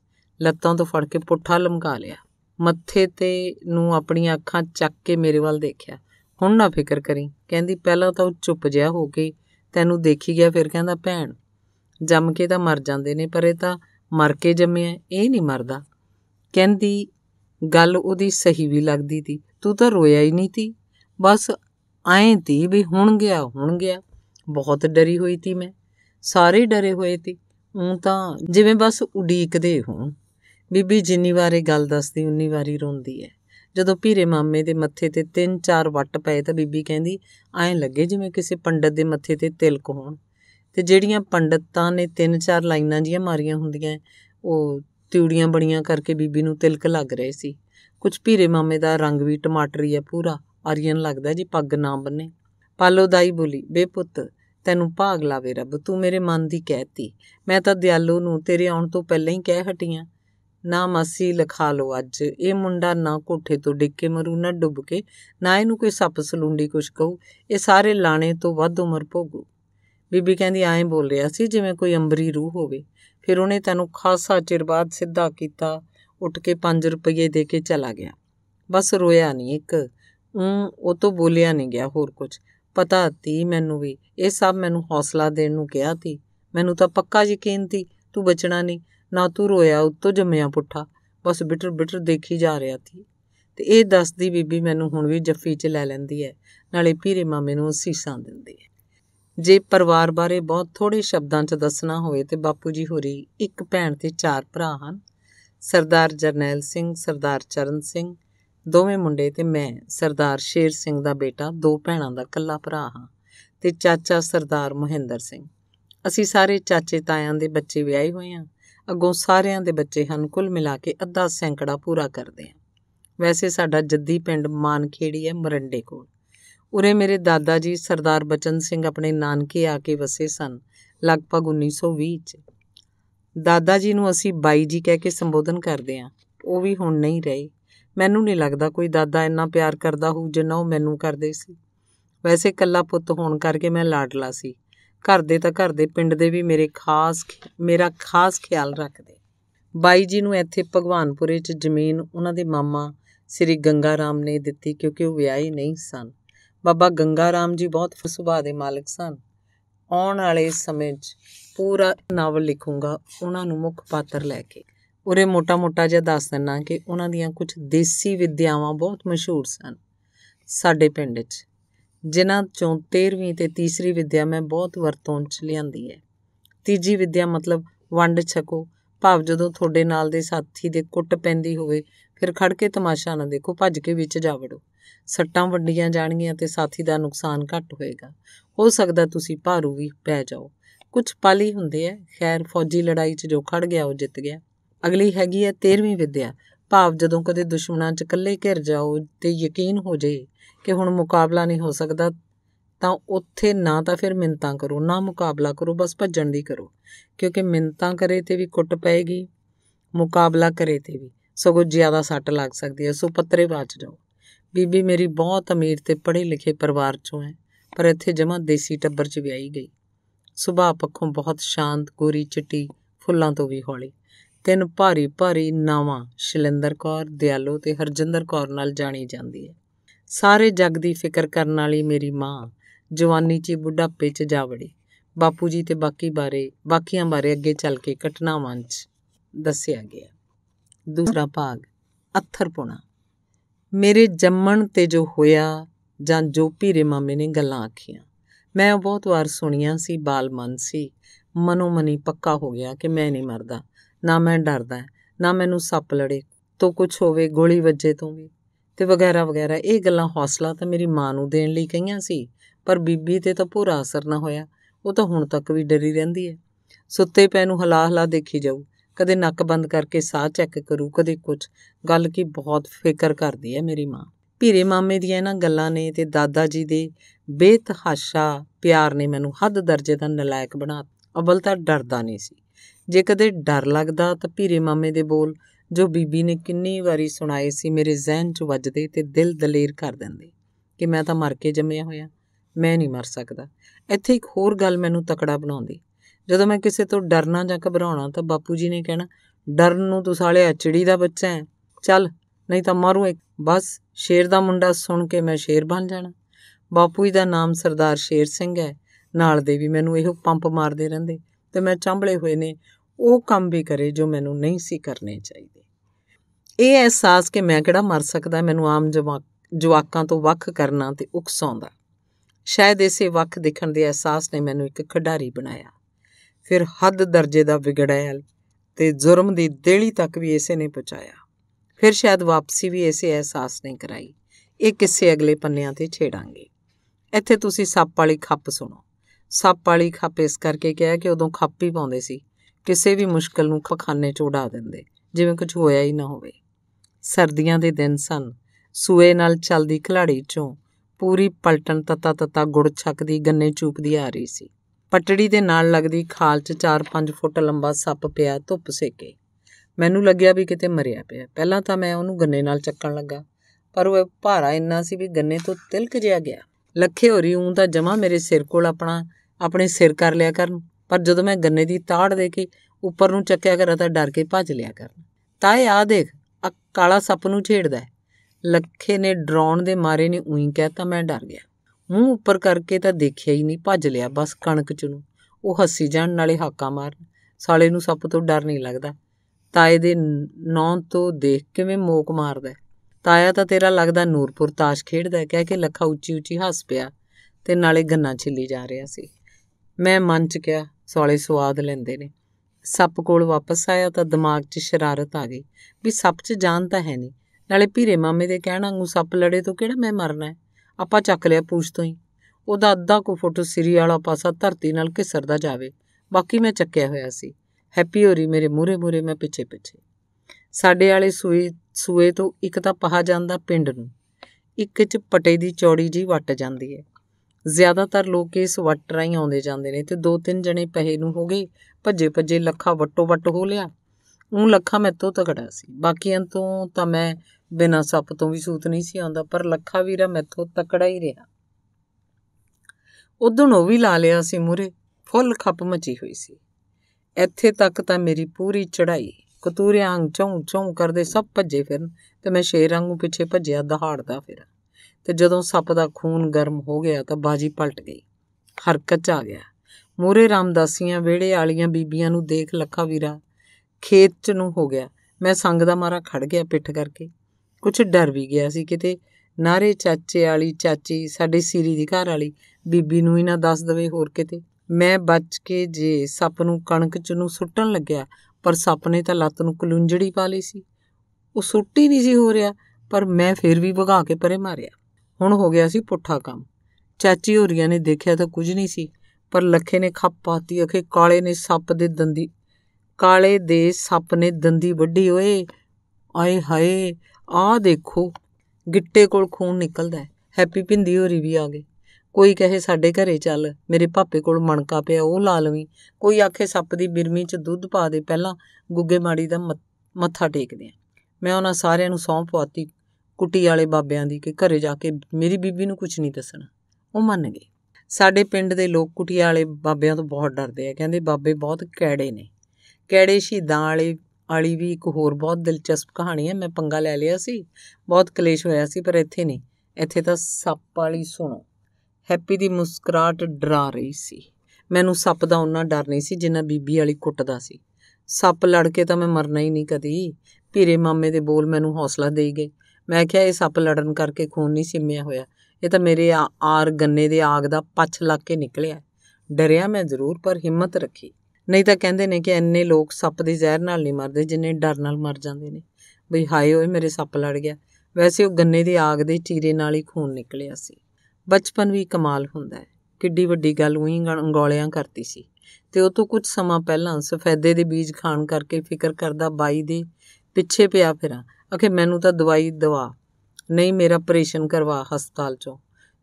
ਲੱਤਾਂ ਤੋਂ ਫੜ ਕੇ ਪੁੱਠਾ ਲਮਕਾ ਲਿਆ ਮੱਥੇ ਤੇ ਨੂੰ ਆਪਣੀਆਂ ਅੱਖਾਂ ਚੱਕ ਕੇ ਮੇਰੇ ਵੱਲ ਦੇਖਿਆ ਹੁਣ ਨਾ ਫਿਕਰ ਕਰੀ ਕਹਿੰਦੀ ਪਹਿਲਾਂ ਤਾਂ ਉਹ ਚੁੱਪ ਜਿਹਾ ਹੋ ਕੇ ਤੈਨੂੰ ਦੇਖੀ ਗਿਆ ਫਿਰ ਕਹਿੰਦਾ ਭੈਣ ਜੰਮ ਕੇ ਤਾਂ ਮਰ ਜਾਂਦੇ ਨੇ ਪਰ ਇਹ ਤਾਂ ਮਰ ਕੇ ਜੰਮਿਆ ਇਹ ਨਹੀਂ ਮਰਦਾ ਕਹਿੰਦੀ ਗੱਲ ਉਹਦੀ ਸਹੀ ਵੀ ਲੱਗਦੀ ਸੀ ਤੂੰ ਤਾਂ ਰੋਇਆ ਹੀ ਨਹੀਂ ਤੀ ਬਸ ਐਂ ਦੀ ਵੀ ਹੁਣ ਗਿਆ ਹੁਣ ਗਿਆ ਬਹੁਤ ਡਰੀ ਹੋਈ ਸੀ ਮੈਂ ਸਾਰੇ ਡਰੇ ਹੋਏ ਸੀ ਉਹ ਤਾਂ ਜਿਵੇਂ ਬਸ ਉਡੀਕਦੇ ਹੋਣ ਬੀਬੀ ਜਿੰਨੀ ਵਾਰੇ ਗੱਲ ਦੱਸਦੀ ਉਨੀ ਵਾਰੀ ਰੋਂਦੀ ਹੈ ਜਦੋਂ ਪੀਰੇ ਮਾਮੇ ਦੇ ਮੱਥੇ ਤੇ ਤਿੰਨ ਚਾਰ ਵੱਟ ਪਏ ਤਾਂ ਬੀਬੀ ਕਹਿੰਦੀ ਐਂ ਲੱਗੇ ਜਿਵੇਂ ਕਿਸੇ ਪੰਡਤ ਦੇ ਮੱਥੇ ਤੇ ਤਿਲਕ ਹੋਣ ਤੇ ਜਿਹੜੀਆਂ ਪੰਡਤਾਂ ਨੇ ਤਿੰਨ ਚਾਰ ਲਾਈਨਾਂ ਜੀਆਂ ਮਾਰੀਆਂ ਹੁੰਦੀਆਂ ਉਹ ਤਿਉੜੀਆਂ ਬੜੀਆਂ ਕਰਕੇ ਬੀਬੀ ਨੂੰ ਤਿਲਕ ਲੱਗ ਰਹੇ ਸੀ ਕੁਝ ਪੀਰੇ ਮਾਮੇ ਦਾ ਰੰਗ ਵੀ ਟਮਾਟਰੀ ਆ ਪੂਰਾ ਆਰੀਅਨ ਲੱਗਦਾ ਜੀ ਪੱਗ ਨਾ ਬੰਨੇ ਪਾਲੋ ਦਾਈ ਬੋਲੀ ਬੇਪੁੱਤ ਤੈਨੂੰ ਭਾਗ ਲਾਵੇ ਰੱਬ ਤੂੰ ਮੇਰੇ ਮਨ ਦੀ ਕਹਿਤੀ ਮੈਂ ਤਾਂ ਦਿਆਲੂ ਨੂੰ ਤੇਰੇ ਆਉਣ ਤੋਂ ਪਹਿਲਾਂ ਹੀ ਕਹਿ ਹਟੀਆਂ ਨਾ ਮਾਸੀ ਲਿਖਾ ਲੋ ਅੱਜ ਇਹ ਮੁੰਡਾ ਨਾ ਕੋਠੇ ਤੋਂ ਡਿੱਕੇ ਮਰੂ ਨਾ ਡੁੱਬ ਕੇ ਨਾ ਇਹਨੂੰ ਕੋਈ ਸੱਪ ਸਲੂੰਡੀ ਕੁਛ ਕਹੂ ਇਹ ਸਾਰੇ ਲਾਣੇ ਤੋਂ ਵੱਧ ਉਮਰ ਭੋਗੂ ਬੀਬੀ ਕਹਿੰਦੀ ਐਂ ਬੋਲ ਰਿਆ ਸੀ ਜਿਵੇਂ ਕੋਈ ਅੰਬਰੀ ਰੂਹ ਹੋਵੇ ਫਿਰ ਉਹਨੇ ਤੈਨੂੰ ਖਾਸਾ ਚਿਰ ਬਾਅਦ ਸਿੱਧਾ ਕੀਤਾ ਉੱਠ ਕੇ 5 ਰੁਪਏ ਦੇ ਕੇ ਚਲਾ ਗਿਆ ਬਸ ਰੋਇਆ ਨਹੀਂ ਇੱਕ ਉਹ ਤੋਂ ਬੋਲਿਆ ਨਹੀਂ ਗਿਆ ਹੋਰ ਕੁਝ ਪਤਾ ਤੀ ਮੈਨੂੰ ਵੀ ਇਹ ਸਭ ਮੈਨੂੰ ਹੌਸਲਾ ਦੇਣ ਨੂੰ ਕਿਹਾ ਤੀ ਮੈਨੂੰ ਤਾਂ ਪੱਕਾ ਯਕੀਨ ਤੀ ਤੂੰ ਬਚਣਾ ਨਹੀਂ ਨਾ ਤੂੰ ਰੋਇਆ ਉੱਤੋਂ ਜੰਮਿਆ ਪੁੱਠਾ ਬਸ ਬਿਟਰ ਬਿਟਰ ਦੇਖੀ ਜਾ ਰਿਹਾ ਸੀ ਤੇ ਇਹ ਦੱਸਦੀ ਬੀਬੀ ਮੈਨੂੰ ਹੁਣ ਵੀ ਜੱਫੀ 'ਚ ਲੈ ਲੈਂਦੀ ਐ ਨਾਲੇ ਪੀਰੇ ਮਾਮੇ ਨੂੰ ਅਸੀਸਾਂ ਦਿੰਦੀ ਐ ਜੇ ਪਰਿਵਾਰ ਬਾਰੇ ਬਹੁਤ ਥੋੜੇ ਸ਼ਬਦਾਂ 'ਚ ਦੱਸਣਾ ਹੋਵੇ ਤੇ ਬਾਪੂ ਜੀ ਹੋਰੀ ਇੱਕ ਭੈਣ ਤੇ ਚਾਰ ਭਰਾ ਹਨ ਸਰਦਾਰ ਜਰਨੈਲ ਸਿੰਘ ਸਰਦਾਰ ਚਰਨ ਸਿੰਘ ਦੋਵੇਂ ਮੁੰਡੇ ਤੇ ਮੈਂ ਸਰਦਾਰ ਸ਼ੇਰ ਸਿੰਘ ਦਾ ਬੇਟਾ ਦੋ ਭੈਣਾਂ ਦਾ ਇਕੱਲਾ ਭਰਾ ਹਾਂ ਤੇ ਚਾਚਾ ਸਰਦਾਰ ਮਹਿੰਦਰ ਸਿੰਘ ਅਸੀਂ ਸਾਰੇ ਚਾਚੇ ਤਾਇਆਂ ਦੇ ਬੱਚੇ ਵਿਆਹੇ ਹੋਏ ਹਾਂ ਅਗੋਂ ਸਾਰਿਆਂ ਦੇ ਬੱਚੇ ਹਨ ਕੁੱਲ ਮਿਲਾ ਕੇ ਅੱਧਾ ਸੈਂਕੜਾ ਪੂਰਾ ਕਰਦੇ ਆ ਵੈਸੇ ਸਾਡਾ ਜੱਦੀ ਪਿੰਡ ਮਾਨਖੇੜੀ ਹੈ ਮਰੰਡੇ ਕੋਲ ਉਰੇ ਮੇਰੇ ਦਾਦਾ ਜੀ ਸਰਦਾਰ ਬਚਨ ਸਿੰਘ ਆਪਣੇ ਨਾਨਕੇ ਆ ਕੇ ਵਸੇ ਸਨ ਲਗਭਗ 1920 ਚ ਦਾਦਾ ਜੀ ਨੂੰ ਅਸੀਂ ਬਾਈ ਜੀ ਕਹਿ ਕੇ ਸੰਬੋਧਨ ਕਰਦੇ ਆ ਉਹ ਵੀ ਹੁਣ ਨਹੀਂ ਰਹੇ ਮੈਨੂੰ ਨਹੀਂ ਲੱਗਦਾ ਕੋਈ ਦਾਦਾ ਇੰਨਾ ਪਿਆਰ ਕਰਦਾ ਹੋਊ ਜਿੰਨਾ ਉਹ ਮੈਨੂੰ ਕਰਦੇ ਸੀ ਵੈਸੇ ਕੱਲਾ ਪੁੱਤ ਹੋਣ ਕਰਕੇ ਮੈਂ ਲਾਡਲਾ ਸੀ ਘਰ ਦੇ ਤਾਂ ਘਰ ਦੇ ਪਿੰਡ ਦੇ ਵੀ ਮੇਰੇ ਖਾਸ ਮੇਰਾ ਖਾਸ ਖਿਆਲ ਰੱਖਦੇ ਬਾਈ ਜੀ ਨੂੰ ਇੱਥੇ ਭਗਵਾਨਪੁਰੇ 'ਚ ਜ਼ਮੀਨ ਉਹਨਾਂ ਦੇ ਮਾਮਾ ਸ੍ਰੀ ਗੰਗਾ ਰਾਮ ਨੇ ਦਿੱਤੀ ਕਿਉਂਕਿ ਉਹ ਵਿਆਹੇ ਨਹੀਂ ਸਨ ਬਾਬਾ ਗੰਗਾ ਰਾਮ ਜੀ ਬਹੁਤ ਸੁਭਾਅ ਦੇ ਮਾਲਕ ਸਨ ਆਉਣ ਵਾਲੇ ਸਮੇਂ 'ਚ ਪੂਰਾ ਨਾਵਲ ਲਿਖੂੰਗਾ ਉਹਨਾਂ ਨੂੰ ਮੁੱਖ ਪਾਤਰ ਲੈ ਕੇ ਉਰੇ ਮੋਟਾ-ਮੋਟਾ ਜਿਹਾ ਦੱਸ ਦਿੰਨਾ ਕਿ ਉਹਨਾਂ ਦੀਆਂ ਕੁਝ ਦੇਸੀ ਵਿਦਿਆਵਾਂ ਬਹੁਤ ਮਸ਼ਹੂਰ ਸਨ ਸਾਡੇ ਪਿੰਡ 'ਚ ਜਿਨ੍ਹਾਂ 'ਚੋਂ 13ਵੀਂ ਤੇ ਤੀਸਰੀ ਵਿਦਿਆ ਮੈਂ ਬਹੁਤ ਵਰਤੋਂ 'ਚ ਲਿਆਂਦੀ ਹੈ ਤੀਜੀ ਵਿਦਿਆ ਮਤਲਬ ਵੰਡ ਛਕੋ ਭਾਵ ਜਦੋਂ ਤੁਹਾਡੇ ਨਾਲ ਦੇ ਸਾਥੀ ਦੇ ਕੁੱਟ ਪੈਂਦੀ ਹੋਵੇ ਫਿਰ ਖੜ ਕੇ ਤਮਾਸ਼ਾ ਨਾ ਦੇਖੋ ਭੱਜ ਕੇ ਵਿੱਚ ਜਾ ਵੜੋ ਸੱਟਾਂ ਵੱਡੀਆਂ ਜਾਣਗੀਆਂ ਤੇ ਸਾਥੀ ਦਾ ਨੁਕਸਾਨ ਘੱਟ ਹੋਏਗਾ ਹੋ ਸਕਦਾ ਤੁਸੀਂ ਭਾਰੂ ਵੀ ਪੈ ਜਾਓ ਕੁਝ ਪਲ ਹੀ ਹੁੰਦੇ ਆ ਖੈਰ ਫੌਜੀ ਲੜਾਈ 'ਚ ਜੋ ਖੜ ਗਿਆ ਉਹ ਜਿੱਤ ਗਿਆ ਅਗਲੀ ਹੈਗੀ ਹੈ 13ਵੀਂ ਵਿਦਿਆ ਭਾਵ ਜਦੋਂ ਕਦੇ ਦੁਸ਼ਮਣਾਂ 'ਚ ਇਕੱਲੇ ਘਿਰ ਜਾਓ ਤੇ ਯਕੀਨ ਹੋ ਜੇ ਕਿ ਹੁਣ ਮੁਕਾਬਲਾ ਨਹੀਂ ਹੋ ਸਕਦਾ ਤਾਂ ਉੱਥੇ ਨਾ ਤਾਂ ਫਿਰ ਮਿੰਤਾਂ ਕਰੋ ਨਾ ਮੁਕਾਬਲਾ ਕਰੋ ਬਸ ਭੱਜਣ ਦੀ ਕਰੋ ਕਿਉਂਕਿ ਮਿੰਤਾਂ ਕਰੇ ਤੇ ਵੀ ਕੁੱਟ ਪਏਗੀ ਮੁਕਾਬਲਾ ਕਰੇ ਤੇ ਵੀ ਸਗੋਂ ਜ਼ਿਆਦਾ ਸੱਟ ਲੱਗ ਸਕਦੀ ਐ ਸੋ ਪੱਤਰੇ ਬਾਚ ਜਾਓ ਬੀਬੀ ਮੇਰੀ ਬਹੁਤ ਅਮੀਰ ਤੇ ਪੜ੍ਹੇ ਲਿਖੇ ਪਰਿਵਾਰ 'ਚੋਂ ਐ ਪਰ ਇੱਥੇ ਜਮਾ ਦੇਸੀ ਟੱਬਰ 'ਚ ਵਿਆਹੀ ਗਈ ਸੁਭਾਅ ਪੱਖੋਂ ਬਹੁਤ ਸ਼ਾਂਤ ਗੋਰੀ ਚਿੱਟੀ ਫੁੱਲਾਂ ਤੋਂ ਵੀ ਹੌਲੀ ਤਿੰਨ ਭਾਰੀ ਭਾਰੀ ਨਾਵਾਂ ਸ਼ਿਲਿੰਦਰ ਕੌਰ ਦਿਆਲੋ ਤੇ ਹਰਜਿੰਦਰ ਕੌਰ ਨਾਲ ਜਾਣੀ ਜਾਂਦੀ ਹੈ ਸਾਰੇ ਜੱਗ ਦੀ ਫਿਕਰ ਕਰਨ ਵਾਲੀ ਮੇਰੀ ਮਾਂ ਜਵਾਨੀ 'ਚ ਬੁਢਾਪੇ 'ਚ ਜਾ ਵੜੀ ਬਾਪੂ ਜੀ ਤੇ ਬਾਕੀ ਬਾਰੇ ਬਾਕੀਆਂ ਬਾਰੇ ਅੱਗੇ ਚੱਲ ਕੇ ਘਟਨਾਵਾਂ 'ਚ ਦੱਸਿਆ ਗਿਆ ਦੂਸਰਾ ਭਾਗ ਅਥਰਪੁਣਾ ਮੇਰੇ ਜੰਮਣ ਤੇ ਜੋ ਹੋਇਆ ਜਾਂ ਜੋ ਪੀਰੇ ਮਾਮੇ ਨੇ ਗੱਲਾਂ ਆਖੀਆਂ ਮੈਂ ਬਹੁਤ ਵਾਰ ਸੁਣੀਆਂ ਸੀ ਬਾਲ ਮਨ ਸੀ ਮਨੋ ਮਨੀ ਪੱਕਾ ਹੋ ਗਿਆ ਕਿ ਮੈਂ ਨਹੀਂ ਮਰਦਾ ਨਾ ਮੈਂ ਡਰਦਾ ਨਾ ਮੈਨੂੰ ਸੱਪ ਲੜੇ ਤੋਂ ਕੁਝ ਹੋਵੇ ਗੋਲੀ ਵੱਜੇ ਤੋਂ ਵੀ ਤੇ ਵਗੈਰਾ ਵਗੈਰਾ ਇਹ ਗੱਲਾਂ ਹੌਸਲਾ ਤਾਂ ਮੇਰੀ ਮਾਂ ਨੂੰ ਦੇਣ ਲਈ ਕਹੀਆਂ ਸੀ ਪਰ ਬੀਬੀ ਤੇ ਤਾਂ ਪੂਰਾ ਅਸਰ ਨਾ ਹੋਇਆ ਉਹ ਤਾਂ ਹੁਣ ਤੱਕ ਵੀ ਡਰੀ ਰਹਿੰਦੀ ਹੈ ਸੁੱਤੇ ਪੈ ਨੂੰ ਹਲਾ ਹਲਾ ਦੇਖੀ ਜਾਊ ਕਦੇ ਨੱਕ ਬੰਦ ਕਰਕੇ ਸਾਹ ਚੈੱਕ ਕਰੂ ਕਦੇ ਕੁਝ ਗੱਲ ਕੀ ਬਹੁਤ ਫਿਕਰ ਕਰਦੀ ਹੈ ਮੇਰੀ ਮਾਂ ਭੀਰੇ ਮਾਮੇ ਦੀਆਂ ਇਹਨਾਂ ਗੱਲਾਂ ਨੇ ਤੇ ਦਾਦਾ ਜੀ ਦੇ ਬੇਤਹਾਸ਼ਾ ਪਿਆਰ ਨੇ ਮੈਨੂੰ ਹੱਦ ਦਰਜੇ ਦਾ ਨਲਾਇਕ ਬਣਾ ਅਵਲ ਤਾਂ ਡਰਦਾ ਨਹੀਂ ਸੀ ਜੇ ਕਦੇ ਡਰ ਲੱਗਦਾ ਤਾਂ ਭੀਰੇ ਮਾਮੇ ਦੇ ਬੋਲ ਜੋ ਬੀਬੀ ਨੇ ਕਿੰਨੀ ਵਾਰੀ ਸੁਣਾਏ ਸੀ ਮੇਰੇ ਜ਼ਹਿਨ 'ਚ ਵੱਜਦੇ ਤੇ ਦਿਲ ਦਲੇਰ ਕਰ ਦਿੰਦੇ ਕਿ ਮੈਂ ਤਾਂ ਮਰ ਕੇ ਜੰਮਿਆ ਹੋਇਆ ਮੈਂ ਨਹੀਂ ਮਰ ਸਕਦਾ ਇੱਥੇ ਇੱਕ ਹੋਰ ਗੱਲ ਮੈਨੂੰ ਤਕੜਾ ਬਣਾਉਂਦੀ ਜਦੋਂ ਮੈਂ ਕਿਸੇ ਤੋਂ ਡਰਨਾ ਜਾਂ ਘਬਰਾਉਣਾ ਤਾਂ ਬਾਪੂ ਜੀ ਨੇ ਕਹਿਣਾ ਡਰਨ ਨੂੰ ਤੂੰ ਸਾਲੇ ਚਿੜੀ ਦਾ ਬੱਚਾ ਹੈ ਚੱਲ ਨਹੀਂ ਤਾਂ ਮਾਰੂ ਇੱਕ ਬਸ ਸ਼ੇਰ ਦਾ ਮੁੰਡਾ ਸੁਣ ਕੇ ਮੈਂ ਸ਼ੇਰ ਬਣ ਜਾਣਾ ਬਾਪੂ ਜੀ ਦਾ ਨਾਮ ਸਰਦਾਰ ਸ਼ੇਰ ਸਿੰਘ ਹੈ ਨਾਲ ਦੇ ਵੀ ਮੈਨੂੰ ਇਹੋ ਪੰਪ ਮਾਰਦੇ ਰਹਿੰਦੇ ਤੇ ਮੈਂ ਚਾਂਬਲੇ ਹੋਏ ਨੇ ਉਹ ਕੰਮ ਵੀ ਕਰੇ ਜੋ ਮੈਨੂੰ ਨਹੀਂ ਸੀ ਕਰਨੇ ਚਾਹੀਦੇ ਇਹ ਅਹਿਸਾਸ ਕਿ ਮੈਂ ਕਿਹੜਾ ਮਰ ਸਕਦਾ ਮੈਨੂੰ ਆਮ ਜਵਾਕਾਂ ਤੋਂ ਵੱਖ ਕਰਨਾ ਤੇ ਉਕਸਾਉਂਦਾ ਸ਼ਾਇਦ ਇਸੇ ਵੱਖ ਦੇਖਣ ਦੇ ਅਹਿਸਾਸ ਨੇ ਮੈਨੂੰ ਇੱਕ ਖਿਡਾਰੀ ਬਣਾਇਆ ਫਿਰ ਹੱਦ ਦਰਜੇ ਦਾ ਵਿਗੜੈਲ ਤੇ ਜ਼ੁਰਮ ਦੀ ਦੇਲੀ ਤੱਕ ਵੀ ਇਸੇ ਨੇ ਪਹੁੰਚਾਇਆ ਫਿਰ ਸ਼ਾਇਦ ਵਾਪਸੀ ਵੀ ਇਸੇ ਅਹਿਸਾਸ ਨੇ ਕਰਾਈ ਇਹ ਕਿਸੇ ਅਗਲੇ ਪੰਨਿਆਂ ਤੇ ਛੇੜਾਂਗੇ ਇੱਥੇ ਤੁਸੀਂ ਸੱਪ ਵਾਲੀ ਖੱਪ ਸੁਣੋ ਸੱਪ ਵਾਲੀ ਖੱਪ ਇਸ ਕਰਕੇ ਕਿਹਾ ਕਿ ਉਦੋਂ ਖੱਪ ਹੀ ਪਾਉਂਦੇ ਸੀ ਕਿਸੇ ਵੀ ਮੁਸ਼ਕਲ ਨੂੰ ਖਖਾਨੇ 'ਚ ਉਡਾ ਦਿੰਦੇ ਜਿਵੇਂ ਕੁਝ ਹੋਇਆ ਹੀ ਨਾ ਹੋਵੇ ਸਰਦੀਆਂ ਦੇ ਦਿਨ ਸਨ ਸੂਏ ਨਾਲ ਚੱਲਦੀ ਖਿਲਾੜੀ 'ਚੋਂ ਪੂਰੀ ਪਲਟਣ ਤਤਾ ਤਤਾ ਗੁੜ ਛੱਕਦੀ ਗੰਨੇ ਚੂਪਦੀ ਆ ਰਹੀ ਸੀ ਪਟੜੀ ਦੇ ਨਾਲ ਲੱਗਦੀ ਖਾਲ 'ਚ 4-5 ਫੁੱਟ ਲੰਬਾ ਸੱਪ ਪਿਆ ਧੁੱਪ ਸੇਕੇ ਮੈਨੂੰ ਲੱਗਿਆ ਵੀ ਕਿਤੇ ਮਰਿਆ ਪਿਆ ਪਹਿਲਾਂ ਤਾਂ ਮੈਂ ਉਹਨੂੰ ਗੰਨੇ ਨਾਲ ਚੱਕਣ ਲੱਗਾ ਪਰ ਉਹ ਭਾਰਾ ਇੰਨਾ ਸੀ ਵੀ ਗੰਨੇ ਤੋਂ ਤਿਲਕ ਜਿਆ ਗਿਆ ਲੱਖੇ ਹੋਰੀ ਉਂ ਤਾਂ ਜਮਾ ਮੇਰੇ ਸਿਰ ਕੋਲ ਆਪਣਾ ਆਪਣੇ ਸਿਰ ਕਰ ਲਿਆ ਕਰਨ ਪਰ ਜਦੋਂ ਮੈਂ ਗੰਨੇ ਦੀ ਤਾੜ ਦੇ ਕੇ ਉੱਪਰ ਨੂੰ ਚੱਕਿਆ ਕਰਾਂ ਤਾਂ ਡਰ ਕੇ ਭੱਜ ਲਿਆ ਕਰਨ ਤਾਂ ਇਹ ਆ ਦੇਖ ਆ ਕਾਲਾ ਸੱਪ ਨੂੰ ਛੇੜਦਾ ਹੈ ਲੱਖੇ ਨੇ ਡਰਾਉਣ ਦੇ ਮਾਰੇ ਨੇ ਉਹੀ ਕਹਿਤਾ ਮੈਂ ਡਰ ਗਿਆ ਮੂੰਹ ਉੱਪਰ ਕਰਕੇ ਤਾਂ ਦੇਖਿਆ ਹੀ ਨਹੀਂ ਭੱਜ ਲਿਆ ਬਸ ਕਣਕ ਚ ਨੂੰ ਉਹ ਹੱਸੀ ਜਾਣ ਨਾਲੇ ਹਾਕਾ ਮਾਰ ਸਾਲੇ ਨੂੰ ਸੱਪ ਤੋਂ ਡਰ ਨਹੀਂ ਲੱਗਦਾ ਤਾਏ ਦੇ ਨੌਂ ਤੋਂ ਦੇਖ ਕਿਵੇਂ ਮੋਕ ਮਾਰਦਾ ਤਾਇਆ ਤਾਂ ਤੇਰਾ ਲੱਗਦਾ ਨੂਰਪੁਰ ਤਾਸ਼ ਖੇਡਦਾ ਕਹਿ ਕੇ ਲੱਖਾ ਉੱਚੀ ਉੱਚੀ ਹੱਸ ਪਿਆ ਤੇ ਨਾਲੇ ਗੰਨਾ ਛਿੱਲੀ ਜਾ ਰਿਹਾ ਸੀ ਮੈਂ ਮਨ 'ਚ ਕਿਹਾ ਸੌਲੇ ਸਵਾਦ ਲੈਂਦੇ ਨੇ ਸੱਪ ਕੋਲ ਵਾਪਸ ਆਇਆ ਤਾਂ ਦਿਮਾਗ 'ਚ ਸ਼ਰਾਰਤ ਆ ਗਈ ਵੀ ਸੱਪ 'ਚ ਜਾਨ ਤਾਂ ਹੈ ਨਹੀਂ ਨਾਲੇ ਭੀਰੇ ਮਾਮੇ ਦੇ ਕਹਿਣ ਵਾਂਗੂ ਸੱਪ ਲੜੇ ਤੋਂ ਕਿਹੜਾ ਮੈਂ ਮਰਨਾ ਹੈ ਆਪਾਂ ਚੱਕ ਲਿਆ ਪੂਛ ਤੋਂ ਹੀ ਉਹਦਾ ਅੱਧਾ ਕੋ ਫੋਟੋ ਸਿਰੀ ਵਾਲਾ ਪਾਸਾ ਧਰਤੀ ਨਾਲ ਘਿਸਰਦਾ ਜਾਵੇ ਬਾਕੀ ਮੈਂ ਚੱਕਿਆ ਹੋਇਆ ਸੀ ਹੈਪੀ ਹੋਰੀ ਮੇਰੇ ਮੂਰੇ ਮੂਰੇ ਮੈਂ ਪਿੱਛੇ ਪਿੱਛੇ ਸਾਡੇ ਵਾਲੇ ਸੂਏ ਸੂਏ ਤੋਂ ਇੱਕ ਤਾਂ ਪਹਾ ਜਾਂਦਾ ਪਿੰਡ ਨੂੰ ਇੱਕ 'ਚ ਪਟੇ ਦੀ ਚੌੜੀ ਜੀ ਵੱਟ ਜਾਂਦੀ ਹੈ ਜ਼ਿਆਦਾਤਰ ਲੋਕ ਇਸ ਵੱਟ ਰਾਈ ਆਉਂਦੇ ਜਾਂਦੇ ਨੇ ਤੇ ਦੋ ਤਿੰਨ ਜਣੇ ਪਹੇ ਨੂੰ ਹੋ ਗਏ ਭੱਜੇ ਭੱਜੇ ਲੱਖਾ ਵੱਟੋ ਵੱਟ ਹੋ ਲਿਆ ਉਹ ਲੱਖਾ ਮੈਤੋਂ ਤਕੜਾ ਸੀ ਬਾਕੀਆਂ ਤੋਂ ਤਾਂ ਮੈਂ ਬਿਨਾਂ ਸੱਪ ਤੋਂ ਵੀ ਸੂਤ ਨਹੀਂ ਸੀ ਆਉਂਦਾ ਪਰ ਲੱਖਾ ਵੀਰਾ ਮੈਥੋਂ ਤਕੜਾ ਹੀ ਰਿਹਾ ਉਦੋਂ ਉਹ ਵੀ ਲਾ ਲਿਆ ਸੀ ਮੂਰੇ ਫੁੱਲ ਖੱਪ ਮਚੀ ਹੋਈ ਸੀ ਇੱਥੇ ਤੱਕ ਤਾਂ ਮੇਰੀ ਪੂਰੀ ਚੜਾਈ ਕਤੂਰਿਆਂ ਚੌਂ ਚੌਂ ਕਰਦੇ ਸਭ ਭੱਜੇ ਫਿਰਨ ਤੇ ਮੈਂ ਸ਼ੇਰ ਵਾਂਗੂ ਪਿੱਛੇ ਭੱਜਿਆ ਦਹਾੜਦਾ ਫਿਰਾਂ ਤੇ ਜਦੋਂ ਸੱਪ ਦਾ ਖੂਨ ਗਰਮ ਹੋ ਗਿਆ ਤਾਂ ਬਾਜੀ ਪਲਟ ਗਈ ਹਰਕਤ 'ਚ ਆ ਗਿਆ ਮੋਰੇ ਰਾਮਦਾਸੀਆਂ ਵਿਹੜੇ ਵਾਲੀਆਂ ਬੀਬੀਆਂ ਨੂੰ ਦੇਖ ਲੱਖਾ ਵੀਰਾ ਖੇਤ 'ਚ ਨੂੰ ਹੋ ਗਿਆ ਮੈਂ ਸੰਗ ਦਾ ਮਾਰਾ ਖੜ ਗਿਆ ਪਿੱਠ ਕਰਕੇ ਕੁਝ ਡਰ ਵੀ ਗਿਆ ਸੀ ਕਿਤੇ ਨਾਰੇ ਚਾਚੇ ਵਾਲੀ ਚਾਚੀ ਸਾਡੇ ਸੀਰੀ ਦੀ ਘਰ ਵਾਲੀ ਬੀਬੀ ਨੂੰ ਹੀ ਨਾ ਦੱਸ ਦਵੇ ਹੋਰ ਕਿਤੇ ਮੈਂ ਬਚ ਕੇ ਜੇ ਸੱਪ ਨੂੰ ਕਣਕ 'ਚ ਨੂੰ ਸੁੱਟਣ ਲੱਗਿਆ ਪਰ ਸੱਪ ਨੇ ਤਾਂ ਲੱਤ ਨੂੰ ਕਲੁੰਜੜੀ ਪਾ ਲਈ ਸੀ ਉਹ ਸੁੱਟੀ ਨਹੀਂ ਸੀ ਹੋ ਰਿਹਾ ਪਰ ਮੈਂ ਫੇਰ ਵੀ ਭਗਾ ਕੇ ਪਰੇ ਮਾਰਿਆ ਹੁਣ ਹੋ ਗਿਆ ਸੀ ਪੁੱਠਾ ਕੰਮ ਚਾਚੀ ਹੋਰੀਆਂ ਨੇ ਦੇਖਿਆ ਤਾਂ ਕੁਝ ਨਹੀਂ ਸੀ ਪਰ ਲੱਖੇ ਨੇ ਖੱਪ ਪਾਤੀ ਅਖੇ ਕਾਲੇ ਨੇ ਸੱਪ ਦੇ ਦੰਦੀ ਕਾਲੇ ਦੇ ਸੱਪ ਨੇ ਦੰਦੀ ਵੱਢੀ ਓਏ ਆਏ ਹਾਏ ਆਹ ਦੇਖੋ ਗਿੱਟੇ ਕੋਲ ਖੂਨ ਨਿਕਲਦਾ ਹੈ ਹੈਪੀ ਭਿੰਦੀ ਹੋਰੀ ਵੀ ਆ ਗਏ ਕੋਈ ਕਹੇ ਸਾਡੇ ਘਰੇ ਚੱਲ ਮੇਰੇ ਭਾਪੇ ਕੋਲ ਮਣਕਾ ਪਿਆ ਉਹ ਲਾ ਲਵੀਂ ਕੋਈ ਆਖੇ ਸੱਪ ਦੀ ਬਿਰਮੀ 'ਚ ਦੁੱਧ ਪਾ ਦੇ ਪਹਿਲਾਂ ਗੁੱਗੇ ਮਾੜੀ ਦਾ ਮੱਥਾ ਟੇਕਦੇ ਆ ਮੈਂ ਉਹਨਾਂ ਸਾਰਿਆਂ ਨੂੰ ਸੌਂਪ ਪਵਾਤੀ ਕੁੱਟੀ ਵਾਲੇ ਬਾਬਿਆਂ ਦੀ ਕਿ ਘਰੇ ਜਾ ਕੇ ਮੇਰੀ ਬੀਬੀ ਨੂੰ ਕੁਝ ਨਹੀਂ ਦੱਸਣਾ ਉਹ ਮੰਨ ਗਏ ਸਾਡੇ ਪਿੰਡ ਦੇ ਲੋਕ ਕੁੱਟੀ ਵਾਲੇ ਬਾਬਿਆਂ ਤੋਂ ਬਹੁਤ ਡਰਦੇ ਆ ਕਹਿੰਦੇ ਬਾਬੇ ਬਹੁਤ ਕੈੜੇ ਨੇ ਕੈੜੇ ਸ਼ਹੀਦਾਂ ਵਾਲੇ ਵਾਲੀ ਵੀ ਇੱਕ ਹੋਰ ਬਹੁਤ ਦਿਲਚਸਪ ਕਹਾਣੀ ਹੈ ਮੈਂ ਪੰਗਾ ਲੈ ਲਿਆ ਸੀ ਬਹੁਤ ਕਲੇਸ਼ ਹੋਇਆ ਸੀ ਪਰ ਇੱਥੇ ਨਹੀਂ ਇੱਥੇ ਤਾਂ ਸੱਪ ਵਾਲੀ ਸੁਣੋ ਹੈਪੀ ਦੀ ਮੁਸਕਰਾਟ ਡਰਾ ਰਹੀ ਸੀ ਮੈਨੂੰ ਸੱਪ ਦਾ ਉਹਨਾਂ ਡਰ ਨਹੀਂ ਸੀ ਜਿੰਨਾ ਬੀਬੀ ਵਾਲੀ ਕੁੱਟਦਾ ਸੀ ਸੱਪ ਲੜ ਕੇ ਤਾਂ ਮੈਂ ਮਰਨਾ ਹੀ ਨਹੀਂ ਕਦੀ ਪੀਰੇ ਮਾਮੇ ਦੇ ਬੋਲ ਮੈਨੂੰ ਹੌਸਲਾ ਦੇਈ ਗਏ ਮੈਂ ਕਿਹਾ ਇਹ ਸੱਪ ਲੜਨ ਕਰਕੇ ਖੂਨ ਨਹੀਂ ਸਿਮਿਆ ਹੋਇਆ ਇਹ ਤਾਂ ਮੇਰੇ ਆਰ ਗੰਨੇ ਦੇ ਆਗ ਦਾ ਪੱਛ ਲੱਗ ਕੇ ਨਿਕਲਿਆ ਡਰਿਆ ਮੈਂ ਜ਼ਰੂਰ ਪਰ ਹਿੰਮਤ ਰੱਖੀ ਨਹੀਂ ਤਾਂ ਕਹਿੰਦੇ ਨੇ ਕਿ ਐਨੇ ਲੋਕ ਸੱਪ ਦੇ ਜ਼ਹਿਰ ਨਾਲ ਨਹੀਂ ਮਰਦੇ ਜਿੰਨੇ ਡਰ ਨਾਲ ਮਰ ਜਾਂਦੇ ਨੇ ਬਈ ਹਾਏ ਓਏ ਮੇਰੇ ਸੱਪ ਲੜ ਗਿਆ ਵੈਸੇ ਉਹ ਗੰਨੇ ਦੀ ਆਗ ਦੇ ਚੀਰੇ ਨਾਲ ਹੀ ਖੂਨ ਨਿਕਲਿਆ ਸੀ ਬਚਪਨ ਵੀ ਕਮਾਲ ਹੁੰਦਾ ਹੈ ਕਿੱਡੀ ਵੱਡੀ ਗੱਲ ਉਹੀ ਗੋਲਿਆਂ ਕਰਤੀ ਸੀ ਤੇ ਉਹ ਤੋਂ ਕੁਝ ਸਮਾਂ ਪਹਿਲਾਂ ਸਫੈਦੇ ਦੇ ਬੀਜ ਖਾਣ ਕਰਕੇ ਫਿਕਰ ਕਰਦਾ ਬਾਈ ਦੇ ਪਿੱਛੇ ਪਿਆ ਫਿਰਾਂ ਆਖੇ ਮੈਨੂੰ ਤਾਂ ਦਵਾਈ ਦਵਾ ਨਹੀਂ ਮੇਰਾ ਆਪਰੇਸ਼ਨ ਕਰਵਾ ਹਸਪਤਾਲ ਚੋਂ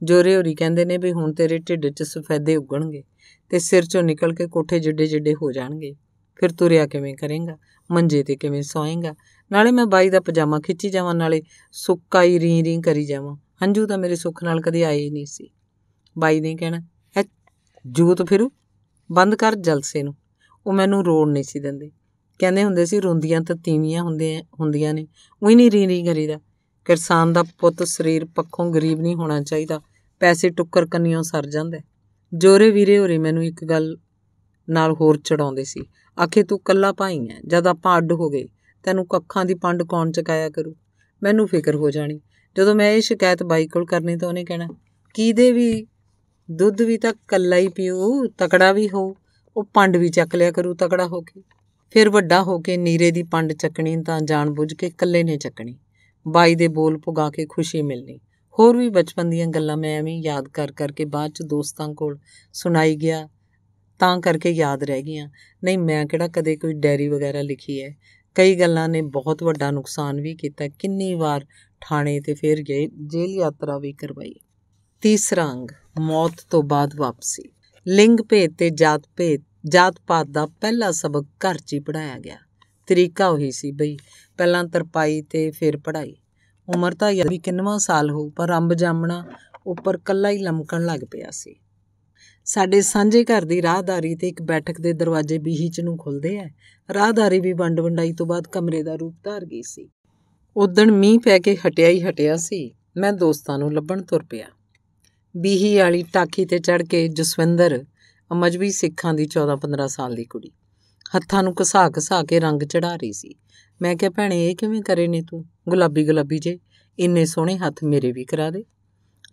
ਜੋਰੇ ਹੋਰੀ ਕਹਿੰਦੇ ਨੇ ਵੀ ਹੁਣ ਤੇਰੇ ਢਿੱਡ 'ਚ ਸਫੈਦੇ ਉੱਗਣਗੇ ਤੇ ਸਿਰ 'ਚੋਂ ਨਿਕਲ ਕੇ ਕੋਠੇ ਜਿੱਡੇ ਜਿੱਡੇ ਹੋ ਜਾਣਗੇ ਫਿਰ ਤੁਰਿਆ ਕਿਵੇਂ ਕਰੇਗਾ ਮੰਜੇ ਤੇ ਕਿਵੇਂ ਸੌਏਗਾ ਨਾਲੇ ਮੈਂ ਬਾਈ ਦਾ ਪਜਾਮਾ ਖਿੱਚੀ ਜਾਵਾਂ ਨਾਲੇ ਸੁੱਕਾਈ ਰੀਂ ਰੀਂ ਕਰੀ ਜਾਵਾਂ ਹੰਝੂ ਤਾਂ ਮੇਰੇ ਸੁੱਖ ਨਾਲ ਕਦੇ ਆਏ ਹੀ ਨਹੀਂ ਸੀ ਬਾਈ ਨੇ ਕਹਿਣਾ ਐ ਜੂਤ ਫਿਰੂ ਬੰਦ ਕਰ ਜਲਸੇ ਨੂੰ ਉਹ ਮੈਨੂੰ ਰੋਣ ਨਹੀਂ ਸੀ ਦਿੰਦੇ ਕਹਿੰਦੇ ਹੁੰਦੇ ਸੀ ਰੁੰਦੀਆਂ ਤਾਂ ਤੀਵੀਆਂ ਹੁੰਦੇ ਹੁੰਦੀਆਂ ਨੇ ਉਹੀ ਨਹੀਂ ਰੀ ਰੀ ਕਰੀਦਾ ਕਿਸਾਨ ਦਾ ਪੁੱਤ ਸਰੀਰ ਪੱਖੋਂ ਗਰੀਬ ਨਹੀਂ ਹੋਣਾ ਚਾਹੀਦਾ ਪੈਸੇ ਟੁੱਕਰ ਕੰਨਿਓ ਸਰ ਜਾਂਦੇ ਜੋਰੇ ਵੀਰੇ ਹੋਰੇ ਮੈਨੂੰ ਇੱਕ ਗੱਲ ਨਾਲ ਹੋਰ ਚੜਾਉਂਦੇ ਸੀ ਆਖੇ ਤੂੰ ਕੱਲਾ ਭਾਈ ਐ ਜਦ ਆਪਾਂ ਅੱਡ ਹੋ ਗਏ ਤੈਨੂੰ ਕੱਖਾਂ ਦੀ ਪੰਡ ਕੌਣ ਚਕਾਇਆ ਕਰੂ ਮੈਨੂੰ ਫਿਕਰ ਹੋ ਜਾਣੀ ਜਦੋਂ ਮੈਂ ਇਹ ਸ਼ਿਕਾਇਤ ਬਾਈ ਕੋਲ ਕਰਨੀ ਤਾਂ ਉਹਨੇ ਕਹਿਣਾ ਕੀਦੇ ਵੀ ਦੁੱਧ ਵੀ ਤਾਂ ਕੱਲਾ ਹੀ ਪੀਉ ਤਕੜਾ ਵੀ ਹੋ ਉਹ ਪੰਡ ਵੀ ਚੱਕ ਲਿਆ ਕਰੂ ਤਕੜਾ ਹੋ ਕੇ ਫਿਰ ਵੱਡਾ ਹੋ ਕੇ ਨੀਰੇ ਦੀ ਪੰਡ ਚੱਕਣੀ ਤਾਂ ਜਾਣਬੁੱਝ ਕੇ ਇਕੱਲੇ ਨੇ ਚੱਕਣੀ ਬਾਈ ਦੇ ਬੋਲ ਪੁਗਾ ਕੇ ਖੁਸ਼ੀ ਮਿਲਣੀ ਹੋਰ ਵੀ ਬਚਪਨ ਦੀਆਂ ਗੱਲਾਂ ਮੈਂ ਐਵੇਂ ਯਾਦ ਕਰ ਕਰਕੇ ਬਾਅਦ ਚ ਦੋਸਤਾਂ ਕੋਲ ਸੁਣਾਈ ਗਿਆ ਤਾਂ ਕਰਕੇ ਯਾਦ ਰਹਿ ਗਈਆਂ ਨਹੀਂ ਮੈਂ ਕਿਹੜਾ ਕਦੇ ਕੋਈ ਡਾਇਰੀ ਵਗੈਰਾ ਲਿਖੀ ਹੈ ਕਈ ਗੱਲਾਂ ਨੇ ਬਹੁਤ ਵੱਡਾ ਨੁਕਸਾਨ ਵੀ ਕੀਤਾ ਕਿੰਨੀ ਵਾਰ ਥਾਣੇ ਤੇ ਫੇਰ ਗਏ ਜੇਲ੍ਹ ਯਾਤਰਾ ਵੀ ਕਰਵਾਈ ਤੀਸਰਾ ਅੰਗ ਮੌਤ ਤੋਂ ਬਾਅਦ ਵਾਪਸੀ ਲਿੰਗ ਭੇਤ ਤੇ ਜਾਤ ਭੇਤ ਜਾਤ ਪਾਤ ਦਾ ਪਹਿਲਾ ਸਬਕ ਘਰ 'ਚ ਹੀ ਪੜਾਇਆ ਗਿਆ ਤਰੀਕਾ ਉਹੀ ਸੀ ਬਈ ਪਹਿਲਾਂ ਤਰਪਾਈ ਤੇ ਫਿਰ ਪੜਾਈ ਉਮਰ ਤਾਂ ਯਾਰ ਵੀ ਕਿੰਨਵਾਂ ਸਾਲ ਹੋ ਪਰ ਅੰਬ ਜਾਮਣਾ ਉੱਪਰ ਕੱਲਾ ਹੀ ਲਮਕਣ ਲੱਗ ਪਿਆ ਸੀ ਸਾਡੇ ਸਾਂਝੇ ਘਰ ਦੀ ਰਾਹਦਾਰੀ ਤੇ ਇੱਕ ਬੈਠਕ ਦੇ ਦਰਵਾਜ਼ੇ ਚ ਨੂੰ ਖੁੱਲਦੇ ਐ ਰਾਹਦਾਰੀ ਵੀ ਵੰਡ ਵੰਡਾਈ ਤੋਂ ਬਾਅਦ ਕਮਰੇ ਦਾ ਰੂਪ ਧਾਰ ਗਈ ਸੀ ਉਦਣ ਮੀਂਹ ਪੈ ਕੇ ਹਟਿਆ ਹੀ ਹਟਿਆ ਸੀ ਮੈਂ ਦੋਸਤਾਂ ਨੂੰ ਲੱਭਣ ਤੁਰ ਪਿਆ ਬੀਹੀ ਵਾਲੀ ਟਾਕੀ ਤੇ ਚੜ ਕੇ ਜਸਵਿੰਦਰ ਮਜਬੀ ਸਿੱਖਾਂ ਦੀ 14-15 ਸਾਲ ਦੀ ਕੁੜੀ ਹੱਥਾਂ ਨੂੰ ਘਸਾ ਘਸਾ ਕੇ ਰੰਗ ਚੜਾ ਰਹੀ ਸੀ ਮੈਂ ਕਿਹਾ ਭੈਣੇ ਇਹ ਕਿਵੇਂ ਕਰੇ ਨੇ ਤੂੰ ਗੁਲਾਬੀ ਗੁਲਾਬੀ ਜੇ ਇੰਨੇ ਸੋਹਣੇ ਹੱਥ ਮੇਰੇ ਵੀ ਕਰਾ ਦੇ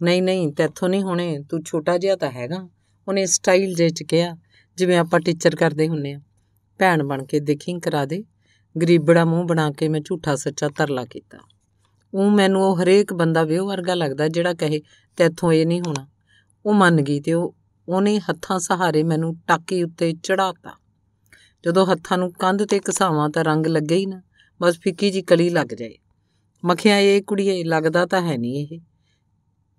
ਨਹੀਂ ਨਹੀਂ ਤੈਥੋਂ ਨਹੀਂ ਹੋਣੇ ਤੂੰ ਛੋਟਾ ਜਿਹਾ ਤਾਂ ਹੈਗਾ ਉਹਨੇ ਸਟਾਈਲ ਜੇ ਚ ਕਿਹਾ ਜਿਵੇਂ ਆਪਾਂ ਟੀਚਰ ਕਰਦੇ ਹੁੰਨੇ ਆ ਭੈਣ ਬਣ ਕੇ ਦੇਖੀਂ ਕਰਾ ਦੇ ਗਰੀਬੜਾ ਮੂੰਹ ਬਣਾ ਕੇ ਮੈਂ ਝੂਠਾ ਸੱਚਾ ਤਰਲਾ ਕੀਤਾ ਉਹ ਮੈਨੂੰ ਉਹ ਹਰੇਕ ਬੰਦਾ ਵਿਉ ਵਰਗਾ ਲੱਗਦਾ ਜਿਹੜਾ ਕਹੇ ਤੈਥੋਂ ਇਹ ਨਹੀਂ ਹੋਣਾ ਉਹ ਮੰਨ ਗਈ ਤੇ ਉਹ ਉਹਨੇ ਹੱਥਾਂ ਸਹਾਰੇ ਮੈਨੂੰ ਟਾਕੀ ਉੱਤੇ ਚੜਾਤਾ ਜਦੋਂ ਹੱਥਾਂ ਨੂੰ ਕੰਧ ਤੇ ਘਸਾਵਾਂ ਤਾਂ ਰੰਗ ਲੱਗੇ ਹੀ ਨਾ ਬਸ ਫਿੱਕੀ ਜੀ ਕਲੀ ਲੱਗ ਜਾਏ ਮਖਿਆ ਇਹ ਕੁੜੀਏ ਲੱਗਦਾ ਤਾਂ ਹੈ ਨਹੀਂ ਇਹ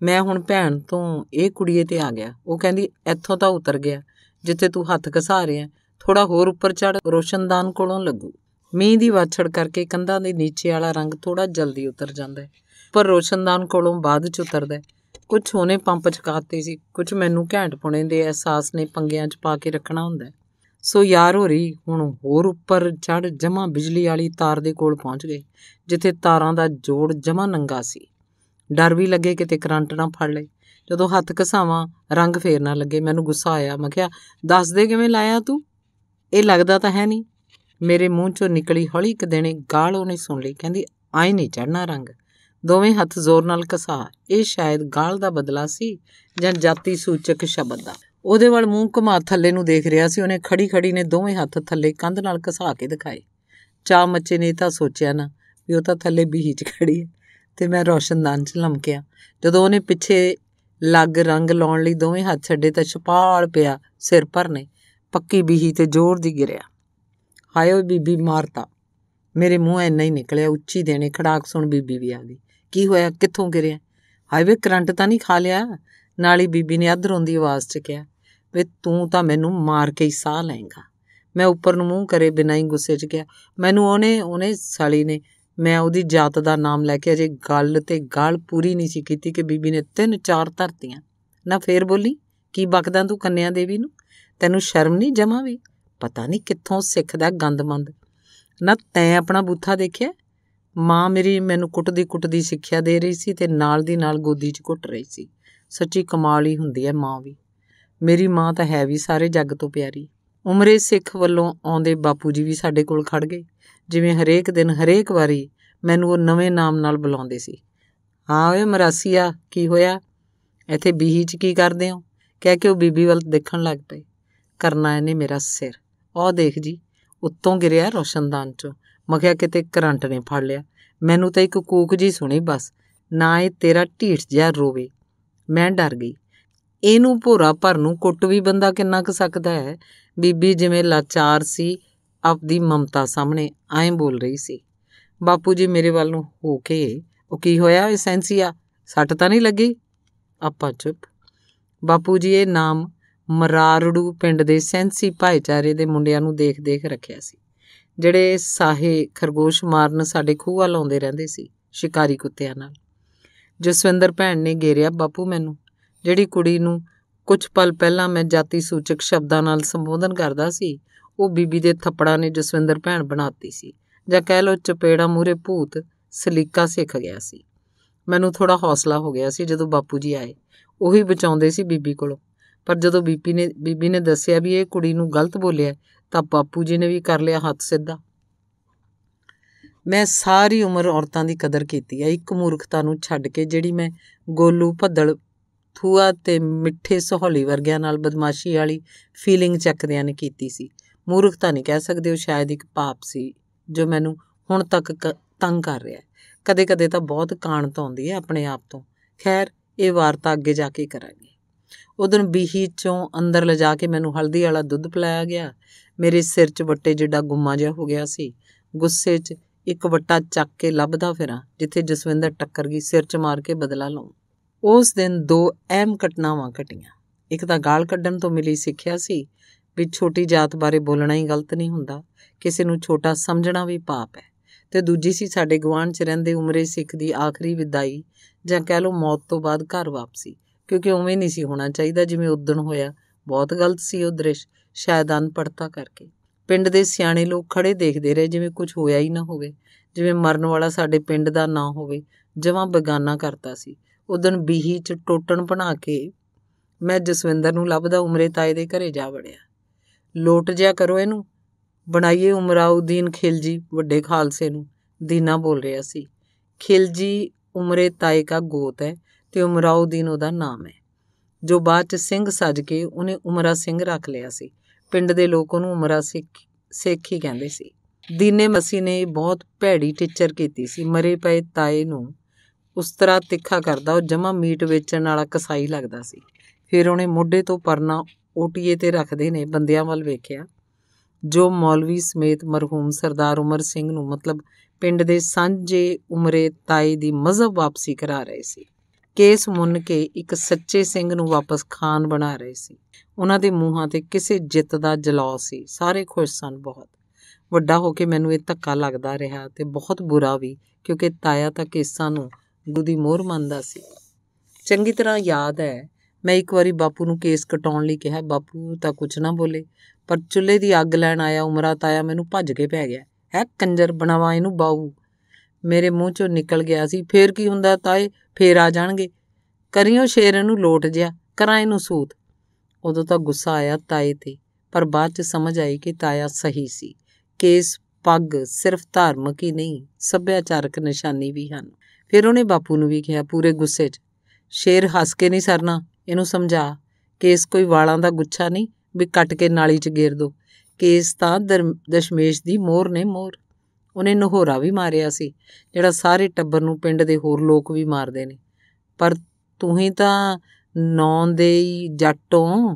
ਮੈਂ ਹੁਣ ਭੈਣ ਤੋਂ ਇਹ ਕੁੜੀਏ ਤੇ ਆ ਗਿਆ ਉਹ ਕਹਿੰਦੀ ਇੱਥੋਂ ਤਾਂ ਉਤਰ ਗਿਆ ਜਿੱਥੇ ਤੂੰ ਹੱਥ ਘਸਾ ਰਿਹਾ ਥੋੜਾ ਹੋਰ ਉੱਪਰ ਚੜ ਰੋਸ਼ਨਦਾਨ ਕੋਲੋਂ ਲੱਗੂ ਮੀਂਹ ਦੀ ਵਾਛੜ ਕਰਕੇ ਕੰਧਾਂ ਦੇ ਨੀਚੇ ਵਾਲਾ ਰੰਗ ਥੋੜਾ ਜਲਦੀ ਉਤਰ ਜਾਂਦਾ ਪਰ ਰੋਸ਼ਨਦਾਨ ਕੋਲੋਂ ਬਾਅਦ ਚ ਉਤਰਦਾ ਕੁਝ ਉਹਨੇ ਪੰਪ ਚਕਾਤੇ ਸੀ ਕੁਝ ਮੈਨੂੰ ਘੈਂਟ ਪੁਣੇ ਦੇ ਅਹਿਸਾਸ ਨੇ ਪੰਗਿਆਂ 'ਚ ਪਾ ਕੇ ਰੱਖਣਾ ਹੁੰਦਾ ਸੋ ਯਾਰ ਹੋ ਰਹੀ ਹੁਣ ਹੋਰ ਉੱਪਰ ਚੜ ਜਮਾ ਬਿਜਲੀ ਵਾਲੀ ਤਾਰ ਦੇ ਕੋਲ ਪਹੁੰਚ ਗਏ ਜਿੱਥੇ ਤਾਰਾਂ ਦਾ ਜੋੜ ਜਮਾ ਨੰਗਾ ਸੀ ਡਰ ਵੀ ਲੱਗੇ ਕਿਤੇ ਕਰੰਟ ਨਾ ਫੜ ਲੇ ਜਦੋਂ ਹੱਥ ਘਸਾਵਾਂ ਰੰਗ ਫੇਰ ਨਾ ਲੱਗੇ ਮੈਨੂੰ ਗੁੱਸਾ ਆਇਆ ਮੈਂ ਕਿਹਾ ਦੱਸ ਦੇ ਕਿਵੇਂ ਲਾਇਆ ਤੂੰ ਇਹ ਲੱਗਦਾ ਤਾਂ ਹੈ ਨਹੀਂ ਮੇਰੇ ਮੂੰਹ ਚੋਂ ਨਿਕਲੀ ਹੌਲੀ ਇੱਕ ਦਿਨੇ ਗਾਲ ਉਹਨੇ ਸੁਣ ਲਈ ਕਹਿੰਦੀ ਆਏ ਨਹੀਂ ਚੜਨਾ ਰੰਗ ਦੋਵੇਂ ਹੱਥ ਜ਼ੋਰ ਨਾਲ ਕਸਾ ਇਹ ਸ਼ਾਇਦ ਗਾਲ ਦਾ ਬਦਲਾ ਸੀ ਜਾਂ ਜਾਤੀ ਸੂਚਕ ਸ਼ਬਦ ਦਾ ਉਹਦੇ ਵੱਲ ਮੂੰਹ ਘੁਮਾ ਥੱਲੇ ਨੂੰ ਦੇਖ ਰਿਹਾ ਸੀ ਉਹਨੇ ਖੜੀ ਖੜੀ ਨੇ ਦੋਵੇਂ ਹੱਥ ਥੱਲੇ ਕੰਧ ਨਾਲ ਕਸਾ ਕੇ ਦਿਖਾਏ ਚਾ ਮੱਚੇ ਨੇ ਤਾਂ ਸੋਚਿਆ ਨਾ ਵੀ ਉਹ ਤਾਂ ਥੱਲੇ ਬੀਚ ਖੜੀ ਹੈ ਤੇ ਮੈਂ ਰੋਸ਼ਨਦਾਨ 'ਚ ਲਮਕਿਆ ਜਦੋਂ ਉਹਨੇ ਪਿੱਛੇ ਲੱਗ ਰੰਗ ਲਾਉਣ ਲਈ ਦੋਵੇਂ ਹੱਥ ਛੱਡੇ ਤਾਂ ਛਪਾਲ ਪਿਆ ਸਿਰ ਪਰ ਨੇ ਪੱਕੀ ਬੀਹੀ ਤੇ ਜ਼ੋਰ ਦੀ ਗਿਰਿਆ ਹਾਏ ਓ ਬੀਬੀ ਮਾਰਤਾ ਮੇਰੇ ਮੂੰਹ ਐ ਨਹੀਂ ਨਿਕਲਿਆ ਉੱਚੀ ਦੇਣੇ ਖੜਾਕ ਸੁਣ ਬੀਬੀ ਵੀ ਆ ਗਈ ਕੀ ਹੋਇਆ ਕਿੱਥੋਂ ਗਿਰਿਆ ਹਾਈਵੇ ਕਰੰਟ ਤਾਂ ਨਹੀਂ ਖਾ ਲਿਆ ਨਾਲ ਹੀ ਬੀਬੀ ਨੇ ਅਧਰੋਂ ਦੀ ਆਵਾਜ਼ 'ਚ ਕਿਹਾ ਵੇ ਤੂੰ ਤਾਂ ਮੈਨੂੰ ਮਾਰ ਕੇ ਹੀ ਸਾਹ ਲਏਗਾ ਮੈਂ ਉੱਪਰ ਨੂੰ ਮੂੰਹ ਕਰੇ ਬਿਨਾਂ ਹੀ ਗੁੱਸੇ 'ਚ ਗਿਆ ਮੈਨੂੰ ਉਹਨੇ ਉਹਨੇ ਸਾਲੀ ਨੇ ਮੈਂ ਉਹਦੀ ਜਾਤ ਦਾ ਨਾਮ ਲੈ ਕੇ ਅਜੇ ਗੱਲ ਤੇ ਗੱਲ ਪੂਰੀ ਨਹੀਂ ਸੀ ਕੀਤੀ ਕਿ ਬੀਬੀ ਨੇ ਤਿੰਨ ਚਾਰ ਧਰਤੀਆਂ ਨਾ ਫੇਰ ਬੋਲੀ ਕੀ ਬਕਦਾ ਤੂੰ ਕੰਨਿਆ ਦੇਵੀ ਨੂੰ ਤੈਨੂੰ ਸ਼ਰਮ ਨਹੀਂ ਜਮਾ ਵੀ ਪਤਾ ਨਹੀਂ ਕਿੱਥੋਂ ਸਿੱਖਦਾ ਗੰਦਮੰਦ ਨਾ ਤੈਂ ਆਪਣਾ ਬੂਥਾ ਦੇਖਿਆ ਮਾਂ ਮੇਰੀ ਮੈਨੂੰ ਕੁੱਟਦੀ ਕੁੱਟਦੀ ਸਿੱਖਿਆ ਦੇ ਰਹੀ ਸੀ ਤੇ ਨਾਲ ਦੀ ਨਾਲ ਗੋਦੀ 'ਚ ਘੁੱਟ ਰਹੀ ਸੀ ਸੱਚੀ ਕਮਾਲ ਹੀ ਹੁੰਦੀ ਹੈ ਮਾਂ ਵੀ ਮੇਰੀ ਮਾਂ ਤਾਂ ਹੈ ਵੀ ਸਾਰੇ ਜੱਗ ਤੋਂ ਪਿਆਰੀ ਉਮਰੇ ਸਿੱਖ ਵੱਲੋਂ ਆਉਂਦੇ ਬਾਪੂ ਜੀ ਵੀ ਸਾਡੇ ਕੋਲ ਖੜ ਗਏ ਜਿਵੇਂ ਹਰੇਕ ਦਿਨ ਹਰੇਕ ਵਾਰੀ ਮੈਨੂੰ ਉਹ ਨਵੇਂ ਨਾਮ ਨਾਲ ਬੁਲਾਉਂਦੇ ਸੀ ਹਾਂ ਓਏ ਮਰਾਸੀਆ ਕੀ ਹੋਇਆ ਇੱਥੇ ਬੀਹੀ 'ਚ ਕੀ ਕਰਦੇ ਹੋ ਕਹਿ ਕੇ ਉਹ ਬੀਬੀ ਵੱਲ ਦੇਖਣ ਲੱਗ ਪਏ ਕਰਨਾ ਇਹਨੇ ਮੇਰਾ ਸਿਰ ਉਹ ਦੇਖ ਜੀ ਉੱਤੋਂ ਗਿਰਿਆ ਰੋਸ਼ਨਦਾਨ 'ਚੋਂ ਮਖਿਆ ਕਿਤੇ ਕਰੰਟ ਨੇ ਫੜ ਲਿਆ ਮੈਨੂੰ ਤਾਂ ਇੱਕ ਕੂਕ ਜੀ ਸੁਣੀ ਬਸ ਨਾ ਇਹ ਤੇਰਾ ਢੀਠ ਜਿਹਾ ਰੋਵੇ ਮੈਂ ਡਰ ਗਈ ਇਹਨੂੰ ਭੋਰਾ ਭਰ ਨੂੰ ਕੁੱਟ ਵੀ ਬੰਦਾ ਕਿੰਨਾ ਕੁ ਸਕਦਾ ਹੈ ਬੀਬੀ ਜਿਵੇਂ ਲਾਚਾਰ ਸੀ ਆਪਦੀ ਮਮਤਾ ਸਾਹਮਣੇ ਐਂ ਬੋਲ ਰਹੀ ਸੀ ਬਾਪੂ ਜੀ ਮੇਰੇ ਵੱਲ ਨੂੰ ਹੋ ਕੇ ਉਹ ਕੀ ਹੋਇਆ ਇਹ ਸੈਂਸੀਆ ਸੱਟ ਤਾਂ ਨਹੀਂ ਲੱਗੀ ਆਪਾਂ ਚੁੱਪ ਬਾਪੂ ਜੀ ਇਹ ਨਾਮ ਮਰਾਰੜੂ ਪਿੰਡ ਦੇ ਸੈਂਸੀ ਭਾਈਚਾਰੇ ਦੇ ਮੁੰਡਿਆਂ ਨੂੰ ਦੇਖ-ਦੇਖ ਰੱਖਿਆ ਸੀ ਜਿਹੜੇ ਸਾਹੇ ਖਰਗੋਸ਼ ਮਾਰਨ ਸਾਡੇ ਖੂਹ ਵੱਲ ਆਉਂਦੇ ਰਹਿੰਦੇ ਸੀ ਸ਼ਿਕਾਰੀ ਕੁੱਤਿਆਂ ਨਾਲ ਜਸਵਿੰਦਰ ਭੈਣ ਨੇ ਗੇਰਿਆ ਬਾਪੂ ਮੈਨੂੰ ਜਿਹੜੀ ਕੁੜੀ ਨੂੰ ਕੁਝ ਪਲ ਪਹਿਲਾਂ ਮੈਂ ਜਾਤੀ ਸੂਚਕ ਸ਼ਬਦਾਂ ਨਾਲ ਸੰਬੋਧਨ ਕਰਦਾ ਸੀ ਉਹ ਬੀਬੀ ਦੇ ਥੱਪੜਾਂ ਨੇ ਜਸਵਿੰਦਰ ਭੈਣ ਬਣਾਤੀ ਸੀ ਜਾਂ ਕਹਿ ਲੋ ਚਪੇੜਾ ਮੂਰੇ ਭੂਤ ਸਲੀਕਾ ਸਿੱਖ ਗਿਆ ਸੀ ਮੈਨੂੰ ਥੋੜਾ ਹੌਸਲਾ ਹੋ ਗਿਆ ਸੀ ਜਦੋਂ ਬਾਪੂ ਜੀ ਆਏ ਉਹੀ ਬਚਾਉਂਦੇ ਸੀ ਬੀਬੀ ਕੋਲੋਂ ਪਰ ਜਦੋਂ ਬੀਪੀ ਨੇ ਬੀਬੀ ਨੇ ਦੱਸਿਆ ਵੀ ਇਹ ਕੁੜੀ ਨੂੰ ਗਲਤ ਬੋਲਿਆ ਤਾਂ ਬਾਪੂ ਜੀ ਨੇ ਵੀ ਕਰ ਲਿਆ ਹੱਥ ਸਿੱਧਾ ਮੈਂ ਸਾਰੀ ਉਮਰ ਔਰਤਾਂ ਦੀ ਕਦਰ ਕੀਤੀ ਹੈ ਇੱਕ ਮੂਰਖਤਾ ਨੂੰ ਛੱਡ ਕੇ ਜਿਹੜੀ ਮੈਂ ਗੋਲੂ ਭੱਦਲ ਥੂਆ ਤੇ ਮਿੱਠੇ ਸਹੌਲੀ ਵਰਗਿਆਂ ਨਾਲ ਬਦਮਾਸ਼ੀ ਵਾਲੀ ਫੀਲਿੰਗ ਚੱਕਦਿਆਂ ਨੇ ਕੀਤੀ ਸੀ ਮੂਰਖਤਾ ਨਹੀਂ ਕਹਿ ਸਕਦੇ ਉਹ ਸ਼ਾਇਦ ਇੱਕ ਪਾਪ ਸੀ ਜੋ ਮੈਨੂੰ ਹੁਣ ਤੱਕ ਤੰਗ ਕਰ ਰਿਹਾ ਹੈ ਕਦੇ-ਕਦੇ ਤਾਂ ਬਹੁਤ ਕਾਣਤ ਆਉਂਦੀ ਹੈ ਆਪਣੇ ਆਪ ਤੋਂ ਖੈਰ ਇਹ ਵਾਰਤਾ ਅੱਗੇ ਜਾ ਕੇ ਕਰਾਂਗੇ ਉਦੋਂ ਬੀਹੀ ਚੋਂ ਅੰਦਰ ਲਿਜਾ ਕੇ ਮੈਨੂੰ ਹਲਦੀ ਵਾਲਾ ਦੁੱਧ ਪਿਲਾਇਆ ਗਿਆ ਮੇਰੇ ਸਿਰ 'ਚ ਵੱਟੇ ਜਿੱਡਾ ਗੁੰਮਾ ਜਿਹਾ ਹੋ ਗਿਆ ਸੀ ਗੁੱਸੇ 'ਚ ਇੱਕ ਵੱਟਾ ਚੱਕ ਕੇ ਲੱਭਦਾ ਫਿਰਾਂ ਜਿੱਥੇ ਜਸਵਿੰਦਰ ਟੱਕਰ ਗਈ ਸਿਰ 'ਚ ਮਾਰ ਕੇ ਬਦਲਾ ਲਵਾਂ ਉਸ ਦਿਨ ਦੋ ਅਹਿਮ ਘਟਨਾਵਾਂ ਘਟੀਆਂ ਇੱਕ ਤਾਂ ਗਾਲ ਕੱਢਣ ਤੋਂ ਮਿਲੀ ਸਿੱਖਿਆ ਸੀ ਵੀ ਛੋਟੀ ਜਾਤ ਬਾਰੇ ਬੋਲਣਾ ਹੀ ਗਲਤ ਨਹੀਂ ਹੁੰਦਾ ਕਿਸੇ ਨੂੰ ਛੋਟਾ ਸਮਝਣਾ ਵੀ ਪਾਪ ਹੈ ਤੇ ਦੂਜੀ ਸੀ ਸਾਡੇ ਗਵਾਂਢ 'ਚ ਰਹਿੰਦੇ ਉਮਰੇ ਸਿੱਖ ਦੀ ਆਖਰੀ ਵਿਦਾਈ ਜਾਂ ਕਹਿ ਲਓ ਮੌਤ ਤੋਂ ਬਾਅਦ ਘਰ ਵਾਪਸੀ ਕਿਉਂਕਿ ਉਵੇਂ ਨਹੀਂ ਸੀ ਹੋਣਾ ਚਾਹੀਦਾ ਜਿਵੇਂ ਦਿਨ ਹੋਇਆ ਬਹੁਤ ਗਲਤ ਸੀ ਉਹ ਦ੍ਰਿਸ਼ ਸ਼ਾਇਦ ਅਨਪੜਤਾ ਕਰਕੇ ਪਿੰਡ ਦੇ ਸਿਆਣੇ ਲੋਕ ਖੜੇ ਦੇਖਦੇ ਰਹੇ ਜਿਵੇਂ ਕੁਝ ਹੋਇਆ ਹੀ ਨਾ ਹੋਵੇ ਜਿਵੇਂ ਮਰਨ ਵਾਲਾ ਸਾਡੇ ਪਿੰਡ ਦਾ ਨਾ ਹੋਵੇ ਜਿਵੇਂ ਬਗਾਨਾ ਕਰਤਾ ਸੀ ਉਦੋਂ ਬੀਹੀ ਚ ਟੋਟਣ ਬਣਾ ਕੇ ਮੈਂ ਜਸਵਿੰਦਰ ਨੂੰ ਲੱਭਦਾ ਉਮਰੇ ਤਾਏ ਦੇ ਘਰੇ ਜਾ ਵੜਿਆ ਲੋਟ ਜਿਆ ਕਰੋ ਇਹਨੂੰ ਬਣਾਈਏ ਉਮਰਾਉਦੀਨ ਖਿਲਜੀ ਵੱਡੇ ਖਾਲਸੇ ਨੂੰ ਦੀਨਾ ਬੋਲ ਰਿਹਾ ਸੀ ਖਿਲਜੀ ਉਮਰੇ ਤਾਏ ਦਾ ਗੋਤ ਹੈ ਤੇ ਉਮਰਾਉਦੀਨ ਉਹਦਾ ਨਾਮ ਹੈ ਜੋ ਬਾਅਦ ਚ ਸਿੰਘ ਸੱਜ ਕੇ ਉਹਨੇ ਉਮਰਾ ਸਿੰਘ ਰੱਖ ਲਿਆ ਸੀ ਪਿੰਡ ਦੇ ਲੋਕ ਉਹਨੂੰ ਉਮਰਾ ਸਿੱਖ ਸਿੱਖ ਹੀ ਕਹਿੰਦੇ ਸੀ ਦੀਨੇ ਮਸੀ ਨੇ ਬਹੁਤ ਭੈੜੀ ਟੀਚਰ ਕੀਤੀ ਸੀ ਮਰੇ ਪਏ ਤਾਏ ਨੂੰ ਉਸ ਤਰ੍ਹਾਂ ਤਿੱਖਾ ਕਰਦਾ ਉਹ ਜਮਾ ਮੀਟ ਵੇਚਣ ਵਾਲਾ ਕਸਾਈ ਲੱਗਦਾ ਸੀ ਫਿਰ ਉਹਨੇ ਮੋਢੇ ਤੋਂ ਪਰਨਾ ਓਟੀਏ ਤੇ ਰੱਖਦੇ ਨੇ ਬੰਦਿਆਂ ਵੱਲ ਵੇਖਿਆ ਜੋ ਮੌਲਵੀ ਸਮੇਤ ਮਰਹੂਮ ਸਰਦਾਰ ਉਮਰ ਸਿੰਘ ਨੂੰ ਮਤਲਬ ਪਿੰਡ ਦੇ ਸਾਂਝੇ ਉਮਰੇ ਤਾਏ ਦੀ ਮਜ਼ਹਬ ਵਾਪਸੀ ਕਰਾ ਰਹੇ ਸੀ ਕੇਸ ਮੁੰਨ ਕੇ ਇੱਕ ਸੱਚੇ ਸਿੰਘ ਨੂੰ ਵਾਪਸ ਖਾਨ ਬਣਾ ਰਹੇ ਸੀ ਉਹਨਾਂ ਦੇ ਮੂੰਹਾਂ ਤੇ ਕਿਸੇ ਜਿੱਤ ਦਾ ਜਲੌ ਸੀ ਸਾਰੇ ਖੁਸ਼ ਸਨ ਬਹੁਤ ਵੱਡਾ ਹੋ ਕੇ ਮੈਨੂੰ ਇਹ ਧੱਕਾ ਲੱਗਦਾ ਰਿਹਾ ਤੇ ਬਹੁਤ ਬੁਰਾ ਵੀ ਕਿਉਂਕਿ ਤਾਇਆ ਤਾਂ ਕੇਸਾਂ ਨੂੰ ਗੁਦੀ ਮੋਹਰ ਮੰਨਦਾ ਸੀ ਚੰਗੀ ਤਰ੍ਹਾਂ ਯਾਦ ਹੈ ਮੈਂ ਇੱਕ ਵਾਰੀ ਬਾਪੂ ਨੂੰ ਕੇਸ ਕਟਾਉਣ ਲਈ ਕਿਹਾ ਬਾਪੂ ਤਾਂ ਕੁਝ ਨਾ ਬੋਲੇ ਪਰ ਚੁੱਲ੍ਹੇ ਦੀ ਅੱਗ ਲੈਣ ਆਇਆ ਉਮਰਾ ਤਾਇਆ ਮੈਨੂੰ ਭੱਜ ਕੇ ਪੈ ਗਿਆ ਹੈ ਕੰਜਰ ਬਣਾਵਾ ਇਹਨੂੰ ਬਾਊ ਮੇਰੇ ਮੂੰਹ ਚੋਂ ਨਿਕਲ ਗਿਆ ਸੀ ਫੇਰ ਕੀ ਹੁੰਦਾ ਤਾਏ ਫੇਰ ਆ ਜਾਣਗੇ ਕਰਿਓ ਸ਼ੇਰ ਨੂੰ ਲੋਟ ਜਿਆ ਕਰਾਂ ਇਹਨੂੰ ਸੂਤ ਉਦੋਂ ਤਾਂ ਗੁੱਸਾ ਆਇਆ ਤਾਏ ਤੇ ਪਰ ਬਾਅਦ ਚ ਸਮਝ ਆਈ ਕਿ ਤਾਇਆ ਸਹੀ ਸੀ ਕੇਸ ਪੱਗ ਸਿਰਫ ਧਾਰਮਿਕ ਹੀ ਨਹੀਂ ਸੱਭਿਆਚਾਰਕ ਨਿਸ਼ਾਨੀ ਵੀ ਹਨ ਫਿਰ ਉਹਨੇ ਬਾਪੂ ਨੂੰ ਵੀ ਕਿਹਾ ਪੂਰੇ ਗੁੱਸੇ 'ਚ ਸ਼ੇਰ ਹੱਸ ਕੇ ਨਹੀਂ ਸਰਨਾ ਇਹਨੂੰ ਸਮਝਾ ਕੇਸ ਕੋਈ ਵਾਲਾਂ ਦਾ ਗੁੱਛਾ ਨਹੀਂ ਵੀ ਕੱਟ ਕੇ ਨਾਲੀ 'ਚ ਗੇਰ ਦੋ ਕੇਸ ਤਾਂ ਦਸ਼ਮੇਸ਼ ਦੀ ਮੋਹਰ ਨੇ ਮੋਹਰ ਉਹਨੇ ਨਹੋਰਾ ਵੀ ਮਾਰਿਆ ਸੀ ਜਿਹੜਾ ਸਾਰੇ ਟੱਬਰ ਨੂੰ ਪਿੰਡ ਦੇ ਹੋਰ ਲੋਕ ਵੀ ਮਾਰਦੇ ਨੇ ਪਰ ਤੂੰ ਹੀ ਤਾਂ ਨੌਂ ਦੇ ਹੀ ਜੱਟੋਂ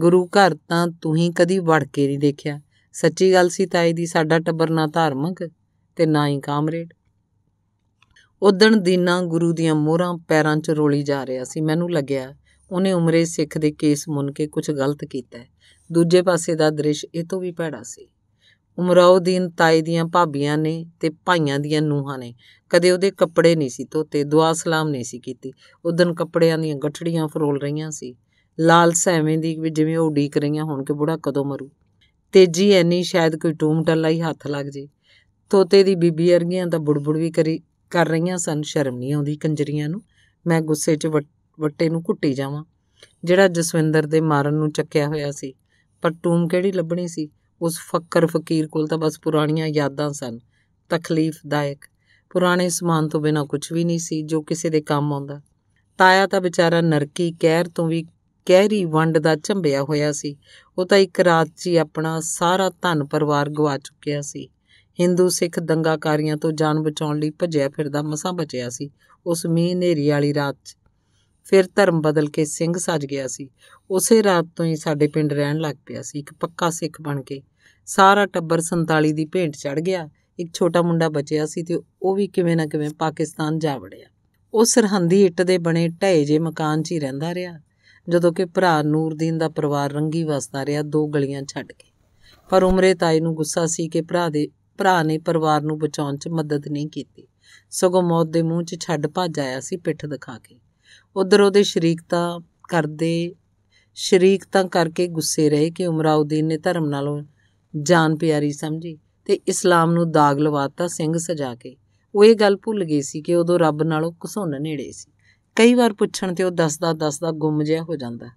ਗੁਰੂ ਘਰ ਤਾਂ ਤੂੰ ਹੀ ਕਦੀ ਵੜ ਕੇ ਨਹੀਂ ਦੇਖਿਆ ਸੱਚੀ ਗੱਲ ਸੀ ਤਾਈ ਦੀ ਸਾਡਾ ਟੱਬਰ ਨਾ ਧਾਰਮਿਕ ਤੇ ਨਾ ਹੀ ਕਾਮਰੇਡ ਉਦਣ ਦੀਨਾ ਗੁਰੂ ਦੀਆਂ ਮੋਹਰਾਂ ਪੈਰਾਂ 'ਚ ਰੋਲੀ ਜਾ ਰਿਹਾ ਸੀ ਮੈਨੂੰ ਲੱਗਿਆ ਉਹਨੇ ਉਮਰੇ ਸਿੱਖ ਦੇ ਕੇਸ ਮੁੰਨ ਕੇ ਕੁਝ ਗਲਤ ਕੀਤਾ ਦੂਜੇ ਪਾਸੇ ਦਾ ਦ੍ਰਿਸ਼ ਇਹ ਤੋਂ ਵੀ ਭੈੜਾ ਸੀ ਉਮਰਾਉਦੀਨ ਤਾਈ ਦੀਆਂ ਭਾਬੀਆਂ ਨੇ ਤੇ ਭਾਈਆਂ ਦੀਆਂ ਨੂੰਹਾਂ ਨੇ ਕਦੇ ਉਹਦੇ ਕੱਪੜੇ ਨਹੀਂ ਸੀ ਧੋਤੇ ਦੁਆ ਸਲਾਮ ਨਹੀਂ ਸੀ ਕੀਤੀ ਉਦੋਂ ਕੱਪੜਿਆਂ ਦੀਆਂ ਗੱਠੜੀਆਂ ਫਰੋਲ ਰਹੀਆਂ ਸੀ ਲਾਲ ਸੈਵੇਂ ਦੀ ਵੀ ਜਿਵੇਂ ਉਹ ਡੀਕ ਰਹੀਆਂ ਹੁਣ ਕਿ ਬੁੜਾ ਕਦੋਂ ਮਰੂ ਤੇਜੀ ਐਨੀ ਸ਼ਾਇਦ ਕੋਈ ਟੂਮ ਟੱਲਾ ਹੀ ਹੱਥ ਲੱਗ ਜੇ ਤੋਤੇ ਦੀ ਬੀਬੀ ਅਰਗੀਆਂ ਤਾਂ ਬੁੜਬੁੜ ਵੀ ਕਰੀ ਕਰ ਰਹੀਆਂ ਸਨ ਸ਼ਰਮ ਨਹੀਂ ਆਉਂਦੀ ਕੰਜਰੀਆਂ ਨੂੰ ਮੈਂ ਗੁੱਸੇ 'ਚ ਵੱਟੇ ਨੂੰ ਘੁੱਟੀ ਜਾਵਾਂ ਜਿਹੜਾ ਜਸਵਿੰਦਰ ਦੇ ਮਾਰਨ ਨੂੰ ਚੱਕਿਆ ਹੋਇਆ ਸੀ ਪਰ ਟੂਮ ਕਿਹੜੀ ਲੱਭਣੀ ਸੀ ਉਸ ਫੱਕਰ ਫਕੀਰ ਕੋਲ ਤਾਂ ਬਸ ਪੁਰਾਣੀਆਂ ਯਾਦਾਂ ਸਨ ਤਕਲੀਫਦਾਇਕ ਪੁਰਾਣੇ ਸਮਾਨ ਤੋਂ ਬਿਨਾ ਕੁਝ ਵੀ ਨਹੀਂ ਸੀ ਜੋ ਕਿਸੇ ਦੇ ਕੰਮ ਆਉਂਦਾ ਤਾਇਆ ਤਾਂ ਵਿਚਾਰਾ ਨਰਕੀ ਕਹਿਰ ਤੋਂ ਵੀ ਕਹਿਰੀ ਵੰਡ ਦਾ ਝੰਬਿਆ ਹੋਇਆ ਸੀ ਉਹ ਤਾਂ ਇੱਕ ਰਾਤ 'ਚ ਹੀ ਆਪਣਾ ਸਾਰਾ ਧਨ ਪਰਿਵਾਰ ਗਵਾ ਚੁੱਕਿਆ ਸੀ ਹਿੰਦੂ ਸਿੱਖ ਦੰਗਾਕਾਰੀਆਂ ਤੋਂ ਜਾਨ ਬਚਾਉਣ ਲਈ ਭੱਜਿਆ ਫਿਰਦਾ ਮਸਾਂ ਬਚਿਆ ਸੀ ਉਸ ਮੀਂਹ ਨੇਰੀ ਵਾਲੀ ਰਾਤ 'ਚ ਫਿਰ ਧਰਮ ਬਦਲ ਕੇ ਸਿੰਘ ਸੱਜ ਗਿਆ ਸੀ ਉਸੇ ਰਾਤ ਤੋਂ ਹੀ ਸਾਡੇ ਪਿੰਡ ਰਹਿਣ ਲੱਗ ਪਿਆ ਸੀ ਇੱਕ ਪੱਕਾ ਸਿੱਖ ਬਣ ਕੇ ਸਾਰਾ ਟੱਬਰ 47 ਦੀ ਭੇਂਟ ਚੜ ਗਿਆ ਇੱਕ ਛੋਟਾ ਮੁੰਡਾ ਬਚਿਆ ਸੀ ਤੇ ਉਹ ਵੀ ਕਿਵੇਂ ਨਾ ਕਿਵੇਂ ਪਾਕਿਸਤਾਨ ਜਾ ਵੜਿਆ ਉਹ ਸਰਹੰਦੀ ਇੱਟ ਦੇ ਬਣੇ ਢਾਏ ਜੇ ਮਕਾਨ 'ਚ ਹੀ ਰਹਿੰਦਾ ਰਿਹਾ ਜਦੋਂ ਕਿ ਭਰਾ ਨੂਰਦੀਨ ਦਾ ਪਰਿਵਾਰ ਰੰਗੀ ਵਸਦਾ ਰਿਹਾ ਦੋ ਗਲੀਆਂ ਛੱਡ ਕੇ ਪਰ ਉਮਰੇ ਤਾਈ ਨੂੰ ਗੁੱਸਾ ਸੀ ਕਿ ਭਰਾ ਦੇ ਭਰਾ ਨੇ ਪਰਿਵਾਰ ਨੂੰ ਬਚਾਉਣ 'ਚ ਮਦਦ ਨਹੀਂ ਕੀਤੀ ਸਗੋਂ ਮੌਤ ਦੇ ਮੂੰਹ 'ਚ ਛੱਡ ਭੱਜ ਆਇਆ ਸੀ ਪਿੱਠ ਦਿਖਾ ਕੇ ਉਧਰ ਉਹਦੇ ਸ਼ਰੀਕ ਤਾਂ ਕਰਦੇ ਸ਼ਰੀਕ ਤਾਂ ਕਰਕੇ ਗੁੱਸੇ ਰਹੇ ਕਿ ਉਮਰਾਉਦੀਨ ਨੇ ਧਰਮ ਨਾਲੋਂ ਜਾਨ ਪਿਆਰੀ ਸਮਝੀ ਤੇ ਇਸਲਾਮ ਨੂੰ ਦਾਗ ਲਵਾਤਾ ਸਿੰਘ ਸਜਾ ਕੇ ਉਹ ਇਹ ਗੱਲ ਭੁੱਲ ਗਈ ਸੀ ਕਿ ਉਦੋਂ ਰੱਬ ਨਾਲੋਂ ਘਸੁੰਨ ਨੇੜੇ ਸੀ ਕਈ ਵਾਰ ਪੁੱਛਣ ਤੇ ਉਹ ਦੱਸਦਾ ਦੱਸਦਾ ਗੁੰਮ ਜਿਹਾ ਹੋ ਜਾਂਦਾ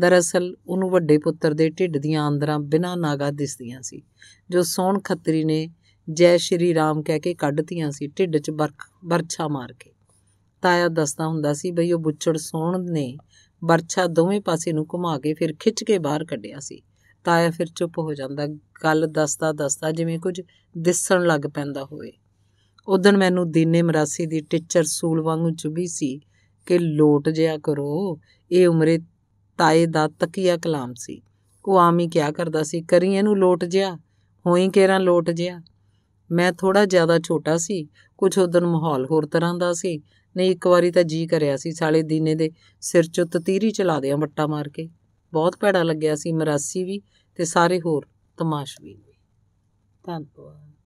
ਦਰਅਸਲ ਉਹਨੂੰ ਵੱਡੇ ਪੁੱਤਰ ਦੇ ਢਿੱਡ ਦੀਆਂ ਆਂਦਰਾਂ ਬਿਨਾਂ ਨਾਗਾ ਦਿਸਦੀਆਂ ਸੀ ਜੋ ਸੋਹਣ ਖੱਤਰੀ ਨੇ ਜੈ ਸ਼੍ਰੀ ਰਾਮ ਕਹਿ ਕੇ ਕੱਢਤੀਆਂ ਸੀ ਢਿੱਡ 'ਚ ਬਰਖ ਬਰਛਾ ਮਾਰ ਕੇ ਤਾਇਆ ਦੱਸਦਾ ਹੁੰਦਾ ਸੀ ਬਈ ਉਹ ਬੁੱਚੜ ਸੋਣ ਨੇ ਬਰਛਾ ਦੋਵੇਂ ਪਾਸੇ ਨੂੰ ਘੁਮਾ ਕੇ ਫਿਰ ਖਿੱਚ ਕੇ ਬਾਹਰ ਕੱਢਿਆ ਸੀ ਤਾਇਆ ਫਿਰ ਚੁੱਪ ਹੋ ਜਾਂਦਾ ਗੱਲ ਦੱਸਦਾ ਦੱਸਦਾ ਜਿਵੇਂ ਕੁਝ ਦਿਸਣ ਲੱਗ ਪੈਂਦਾ ਹੋਵੇ ਉਦੋਂ ਮੈਨੂੰ ਦੀਨੇ ਮਰਾਸੀ ਦੀ ਟੀਚਰ ਸੂਲ ਵਾਂਗੂ ਚੁਬੀ ਸੀ ਕਿ ਲੋਟ ਜਿਆ ਕਰੋ ਇਹ ਉਮਰੇ ਤਾਏ ਦਾ ਤਕੀਆ ਕਲਾਮ ਸੀ ਉਹ ਆਮ ਹੀ ਕਿਹਾ ਕਰਦਾ ਸੀ ਕਰੀ ਇਹਨੂੰ ਲੋਟ ਜਿਆ ਹੋਈ ਕੇਰਾ ਲੋਟ ਜਿਆ ਮੈਂ ਥੋੜਾ ਜ਼ਿਆਦਾ ਛੋਟਾ ਸੀ ਕੁਝ ਉਦੋਂ ਮਾਹੌਲ ਹੋਰ ਤਰ੍ਹਾਂ ਦਾ ਸੀ ਨਹੀਂ ਇੱਕ ਵਾਰੀ ਤਾਂ ਜੀ ਕਰਿਆ ਸੀ ਸਾਲੇ ਦੀਨੇ ਦੇ ਸਿਰ ਚੋਂ ਤਤੀਰੀ ਚਲਾ ਦਿਆਂ ਵੱਟਾ ਮਾਰ ਕੇ ਬਹੁਤ ਭੈੜਾ ਲੱਗਿਆ ਸੀ ਮਰਾਸੀ ਵੀ ਤੇ ਸਾਰੇ ਹੋਰ ਤਮਾਸ਼ ਵੀ ਧੰਨਵਾਦ